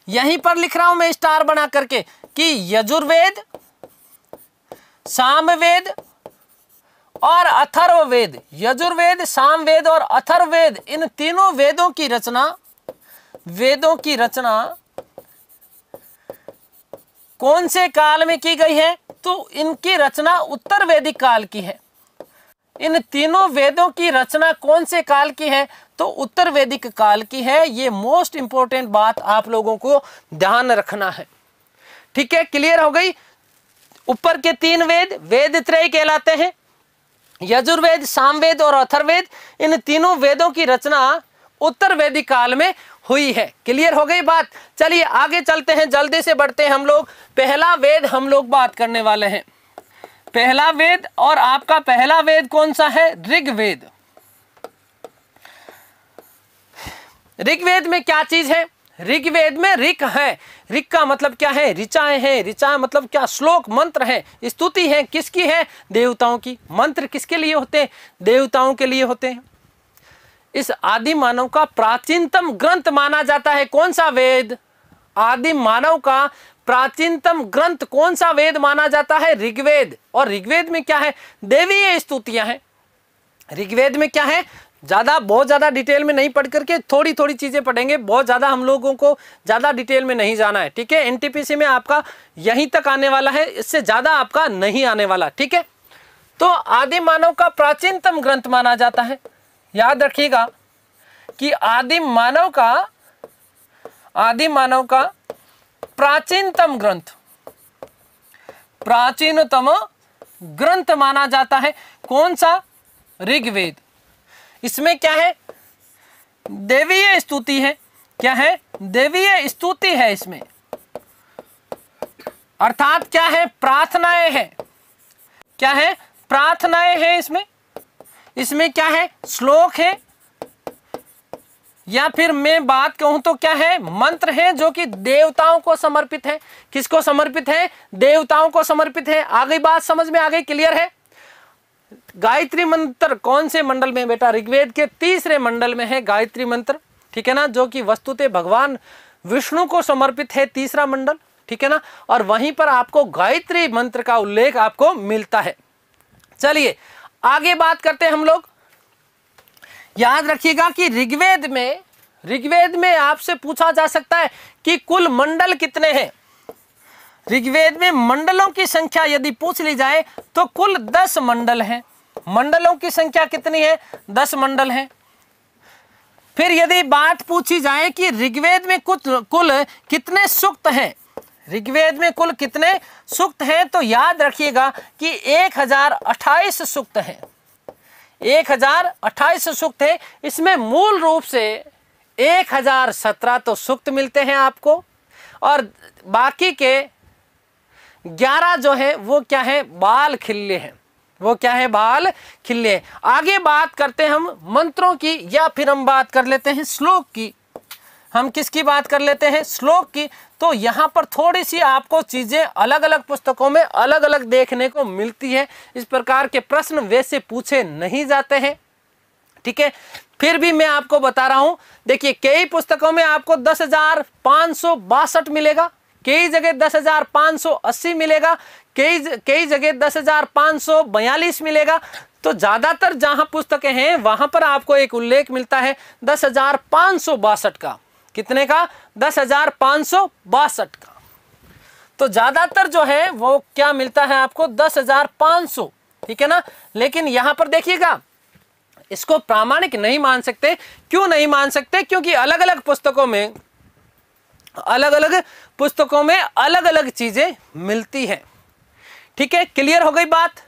यहीं पर लिख रहा हूं मैं स्टार बना करके कि यजुर्वेद सामवेद और अथर्ववेद यजुर्वेद सामवेद और अथर्ववेद इन तीनों वेदों की रचना वेदों की रचना कौन से काल में की गई है तो इनकी रचना उत्तर वैदिक काल की है इन तीनों वेदों की रचना कौन से काल की है तो उत्तर वैदिक काल की है ये मोस्ट इंपॉर्टेंट बात आप लोगों को ध्यान रखना है ठीक है क्लियर हो गई ऊपर के तीन वेद वेद त्रय कहलाते हैं यजुर्वेद सामवेद और अथर्वेद इन तीनों वेदों की रचना उत्तर वैदिक काल में हुई है क्लियर हो गई बात चलिए आगे चलते हैं जल्दी से बढ़ते हैं हम लोग पहला वेद हम लोग बात करने वाले हैं पहला वेद और आपका पहला वेद कौन सा है ऋग्वेद ऋग्वेद में क्या चीज है ऋग्वेद में ऋक है ऋक का मतलब क्या है ऋचाए हैं ऋचा मतलब क्या श्लोक मंत्र है स्तुति है किसकी है देवताओं की मंत्र किसके लिए होते हैं देवताओं के लिए होते हैं इस आदि मानव का प्राचीनतम ग्रंथ माना जाता है कौन सा वेद आदि मानव का प्राचीनतम ग्रंथ कौन सा वेद माना जाता है ऋग्वेद और ऋग्वेद में क्या है देवीय स्तुतियां हैं ऋग्वेद में क्या है ज़्यादा बहुत ज़्यादा डिटेल में नहीं पढ़ करके थोड़ी थोड़ी चीज़ें पढ़ेंगे बहुत ज़्यादा हम लोगों को ज़्यादा डिटेल में नहीं जाना है ठीक है एनटीपीसी में आपका यहीं तक आने वाला है इससे ज़्यादा आपका नहीं आने वाला ठीक है तो आदि मानव का प्राचीनतम ग्रंथ माना जाता है याद रखिएगा कि आदि मानव का आदि मानव का प्राचीनतम ग्रंथ प्राचीनतम ग्रंथ माना जाता है कौन सा ऋग्वेद इसमें क्या है देवीय स्तुति है क्या है देवीय स्तुति है इसमें अर्थात क्या है प्रार्थनाएं हैं क्या है प्रार्थनाएं हैं इसमें इसमें क्या है श्लोक है या फिर मैं बात कहूं तो क्या है मंत्र है जो कि देवताओं को समर्पित है किसको समर्पित है देवताओं को समर्पित है आगे बात समझ में आ गई क्लियर है गायत्री मंत्र कौन से मंडल में बेटा ऋग्वेद के तीसरे मंडल में है गायत्री मंत्र ठीक है ना जो कि वस्तुते भगवान विष्णु को समर्पित है तीसरा मंडल ठीक है ना और वहीं पर आपको गायत्री मंत्र का उल्लेख आपको मिलता है चलिए आगे बात करते हैं हम लोग याद रखिएगा कि ऋग्वेद में ऋग्वेद में आपसे पूछा जा सकता है कि कुल मंडल कितने हैं ऋग्वेद में मंडलों की संख्या यदि पूछ ली जाए तो कुल दस मंडल हैं मंडलों की संख्या कितनी है दस मंडल हैं फिर यदि बात पूछी जाए कि ऋग्वेद में कुछ कुल कितने सुक्त हैं ऋग्वेद में कुल कितने सुक्त हैं तो याद रखिएगा कि एक हजार अट्ठाईस सुक्त है एक हजार अट्ठाईस सुक्त है इसमें मूल रूप से एक हजार सत्रह तो सुक्त मिलते हैं आपको और बाकी के ग्यारह जो है वो क्या है बाल खिल्ले हैं वो क्या है बाल खिल्ले आगे बात करते हैं हम मंत्रों की या फिर हम बात कर लेते हैं श्लोक की हम किसकी बात कर लेते हैं श्लोक की तो यहाँ पर थोड़ी सी आपको चीज़ें अलग अलग पुस्तकों में अलग अलग देखने को मिलती है इस प्रकार के प्रश्न वैसे पूछे नहीं जाते हैं ठीक है फिर भी मैं आपको बता रहा हूँ देखिए कई पुस्तकों में आपको दस मिलेगा कई जगह दस हजार सौ अस्सी मिलेगा कई कई जगह दस हजार पांच सौ बयालीस मिलेगा तो ज़्यादातर जहां पुस्तकें हैं वहां पर आपको एक उल्लेख मिलता है दस हजार पांच सौ बासठ का कितने का दस हजार पांच सौ बासठ का तो ज़्यादातर जो है वो क्या मिलता है आपको दस हजार पांच सौ ठीक है ना लेकिन यहां पर देखिएगा इसको प्रामाणिक नहीं मान सकते क्यों नहीं मान सकते क्योंकि अलग अलग पुस्तकों में अलग अलग पुस्तकों में अलग अलग चीज़ें मिलती हैं ठीक है क्लियर हो गई बात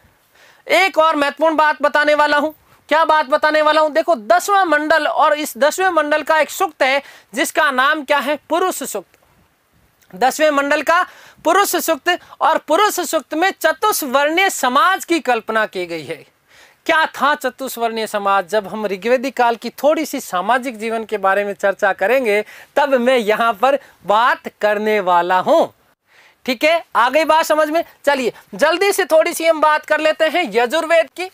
एक और महत्वपूर्ण बात बताने वाला हूं क्या बात बताने वाला हूं देखो दसवां मंडल और इस दसवें मंडल का एक सुक्त है जिसका नाम क्या है पुरुष सुक्त दसवें मंडल का पुरुष सुक्त और पुरुष सुक्त में चतुष्वर्णीय समाज की कल्पना की गई है क्या था चतुष्वर्णीय समाज जब हम ऋग्वेदी काल की थोड़ी सी सामाजिक जीवन के बारे में चर्चा करेंगे तब मैं यहां पर बात करने वाला हूं ठीक है आ गई बात समझ में चलिए जल्दी से थोड़ी सी हम बात कर लेते हैं यजुर्वेद की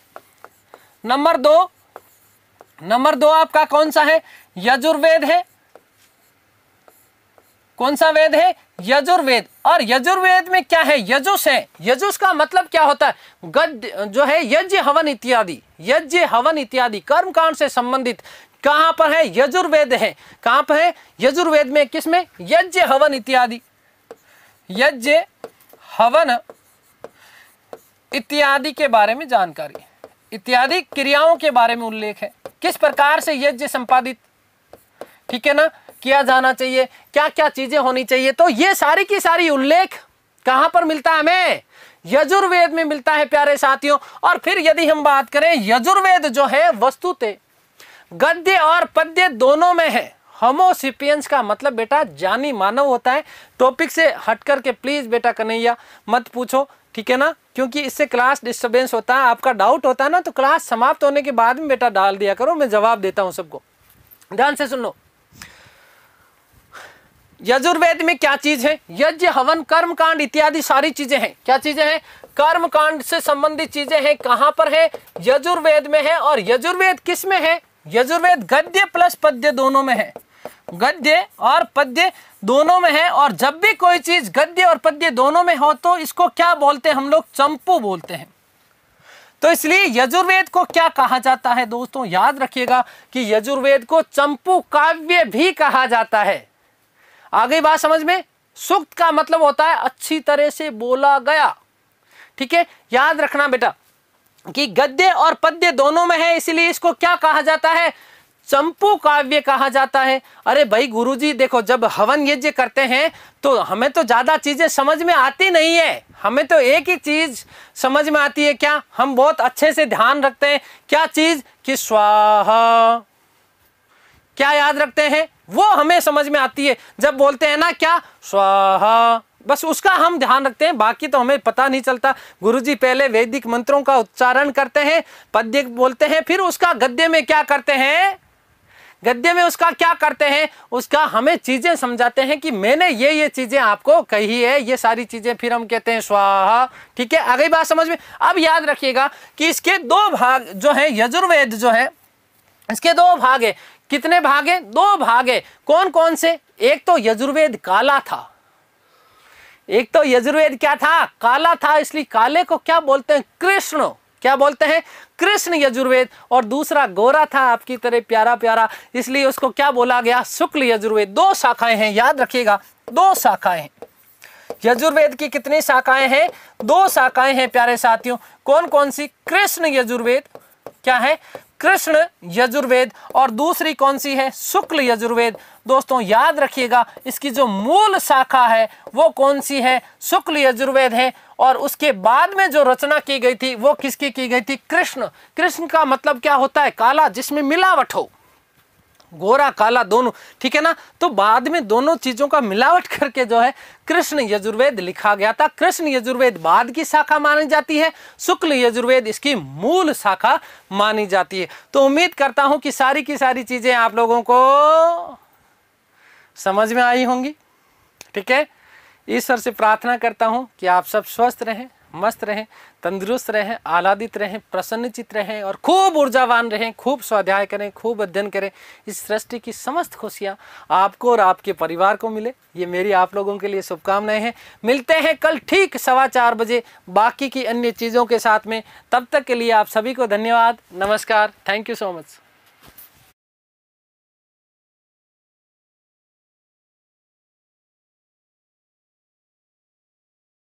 नंबर दो नंबर दो आपका कौन सा है यजुर्वेद है कौन सा वेद है यजुर्वेद और यजुर्वेद में क्या है यजुस है यजुस का मतलब क्या होता है गद जो है यज्ञ हवन इत्यादि यज्ञ हवन इत्यादि कर्म कांड से संबंधित कहां पर है यजुर्वेद है कहां पर है यजुर्वेद में किसमें यज्ञ हवन इत्यादि यज्ञ हवन इत्यादि के बारे में जानकारी इत्यादि क्रियाओं के बारे में उल्लेख है किस प्रकार से यज्ञ संपादित ठीक है ना किया जाना चाहिए क्या क्या चीजें होनी चाहिए तो ये सारी की सारी उल्लेख कहां पर मिलता है हमें यजुर्वेद में मिलता है प्यारे साथियों और फिर यदि हम बात करें यजुर्वेद जो है वस्तुते गद्य और पद्य दोनों में है होमोसिपियंस का मतलब बेटा जानी मानव होता है टॉपिक से हट करके प्लीज़ बेटा कन्हैया मत पूछो ठीक है ना क्योंकि इससे क्लास डिस्टर्बेंस होता है आपका डाउट होता है ना तो क्लास समाप्त होने के बाद में बेटा डाल दिया करो मैं जवाब देता हूं सबको ध्यान से सुनो यजुर्वेद में क्या चीज है यज्ञ हवन कर्म कांड इत्यादि सारी चीजें हैं क्या चीजें हैं कर्म कांड से संबंधित चीजें हैं कहां पर है यजुर्वेद में है और यजुर्वेद किस में है यजुर्वेद गद्य प्लस पद्य दोनों में है गद्य और पद्य दोनों में है और जब भी कोई चीज गद्य और पद्य दोनों में हो तो इसको क्या बोलते हैं हम लोग चंपू बोलते हैं तो इसलिए यजुर्वेद को क्या कहा जाता है दोस्तों याद रखिएगा कि यजुर्वेद को चंपू काव्य भी कहा जाता है आगे बात समझ में सुक्त का मतलब होता है अच्छी तरह से बोला गया ठीक है याद रखना बेटा कि गद्य और पद्य दोनों में है इसलिए इसको क्या कहा जाता है चंपू काव्य कहा जाता है अरे भाई गुरुजी देखो जब हवन यज्ञ करते हैं तो हमें तो ज़्यादा चीज़ें समझ में आती नहीं है हमें तो एक ही चीज़ समझ में आती है क्या हम बहुत अच्छे से ध्यान रखते हैं क्या चीज़ कि स्वाहा क्या याद रखते हैं वो हमें समझ में आती है जब बोलते हैं ना क्या स्वाहा बस उसका हम ध्यान रखते हैं बाकी तो हमें पता नहीं चलता गुरुजी पहले वैदिक मंत्रों का उच्चारण करते हैं पद्य बोलते हैं फिर उसका गद्य में क्या करते हैं गद्य में उसका क्या करते हैं उसका हमें चीज़ें समझाते हैं कि मैंने ये ये चीज़ें आपको कही है ये सारी चीज़ें फिर हम कहते हैं स्वाहा ठीक है अगली बात समझ में अब याद रखिएगा कि इसके दो भाग जो है यजुर्वेद जो है इसके दो भाग है कितने भाग है दो भाग है कौन कौन से एक तो यजुर्वेद काला था एक तो यजुर्वेद क्या था काला था इसलिए काले को क्या बोलते हैं कृष्ण क्या बोलते हैं कृष्ण यजुर्वेद और दूसरा गोरा था आपकी तरह प्यारा प्यारा इसलिए उसको क्या बोला गया शुक्ल यजुर्वेद दो शाखाएं हैं याद रखिएगा दो शाखाएं हैं यजुर्वेद की कितनी शाखाएं हैं दो शाखाएं हैं प्यारे साथियों कौन कौन सी कृष्ण यजुर्वेद क्या है कृष्ण यजुर्वेद और दूसरी कौन सी है शुक्ल यजुर्वेद दोस्तों याद रखिएगा इसकी जो मूल शाखा है वो कौन सी है शुक्ल यजुर्वेद है और उसके बाद में जो रचना की गई थी वो किसकी की गई थी कृष्ण कृष्ण का मतलब क्या होता है काला जिसमें मिलावट हो गोरा काला दोनों ठीक है ना तो बाद में दोनों चीजों का मिलावट करके जो है कृष्ण यजुर्वेद लिखा गया था कृष्ण यजुर्वेद बाद की शाखा मानी जाती है शुक्ल यजुर्वेद इसकी मूल शाखा मानी जाती है तो उम्मीद करता हूं कि सारी की सारी चीजें आप लोगों को समझ में आई होंगी ठीक है ईश्वर से प्रार्थना करता हूँ कि आप सब स्वस्थ रहें मस्त रहें तंदुरुस्त रहें आह्लादित रहें प्रसन्नचित रहें और खूब ऊर्जावान रहें खूब स्वाध्याय करें खूब अध्ययन करें इस सृष्टि की समस्त खुशियाँ आपको और आपके परिवार को मिले ये मेरी आप लोगों के लिए शुभकामनाएं हैं मिलते हैं कल ठीक सवा चार बजे बाकी की अन्य चीज़ों के साथ में तब तक के लिए आप सभी को धन्यवाद नमस्कार थैंक यू सो मच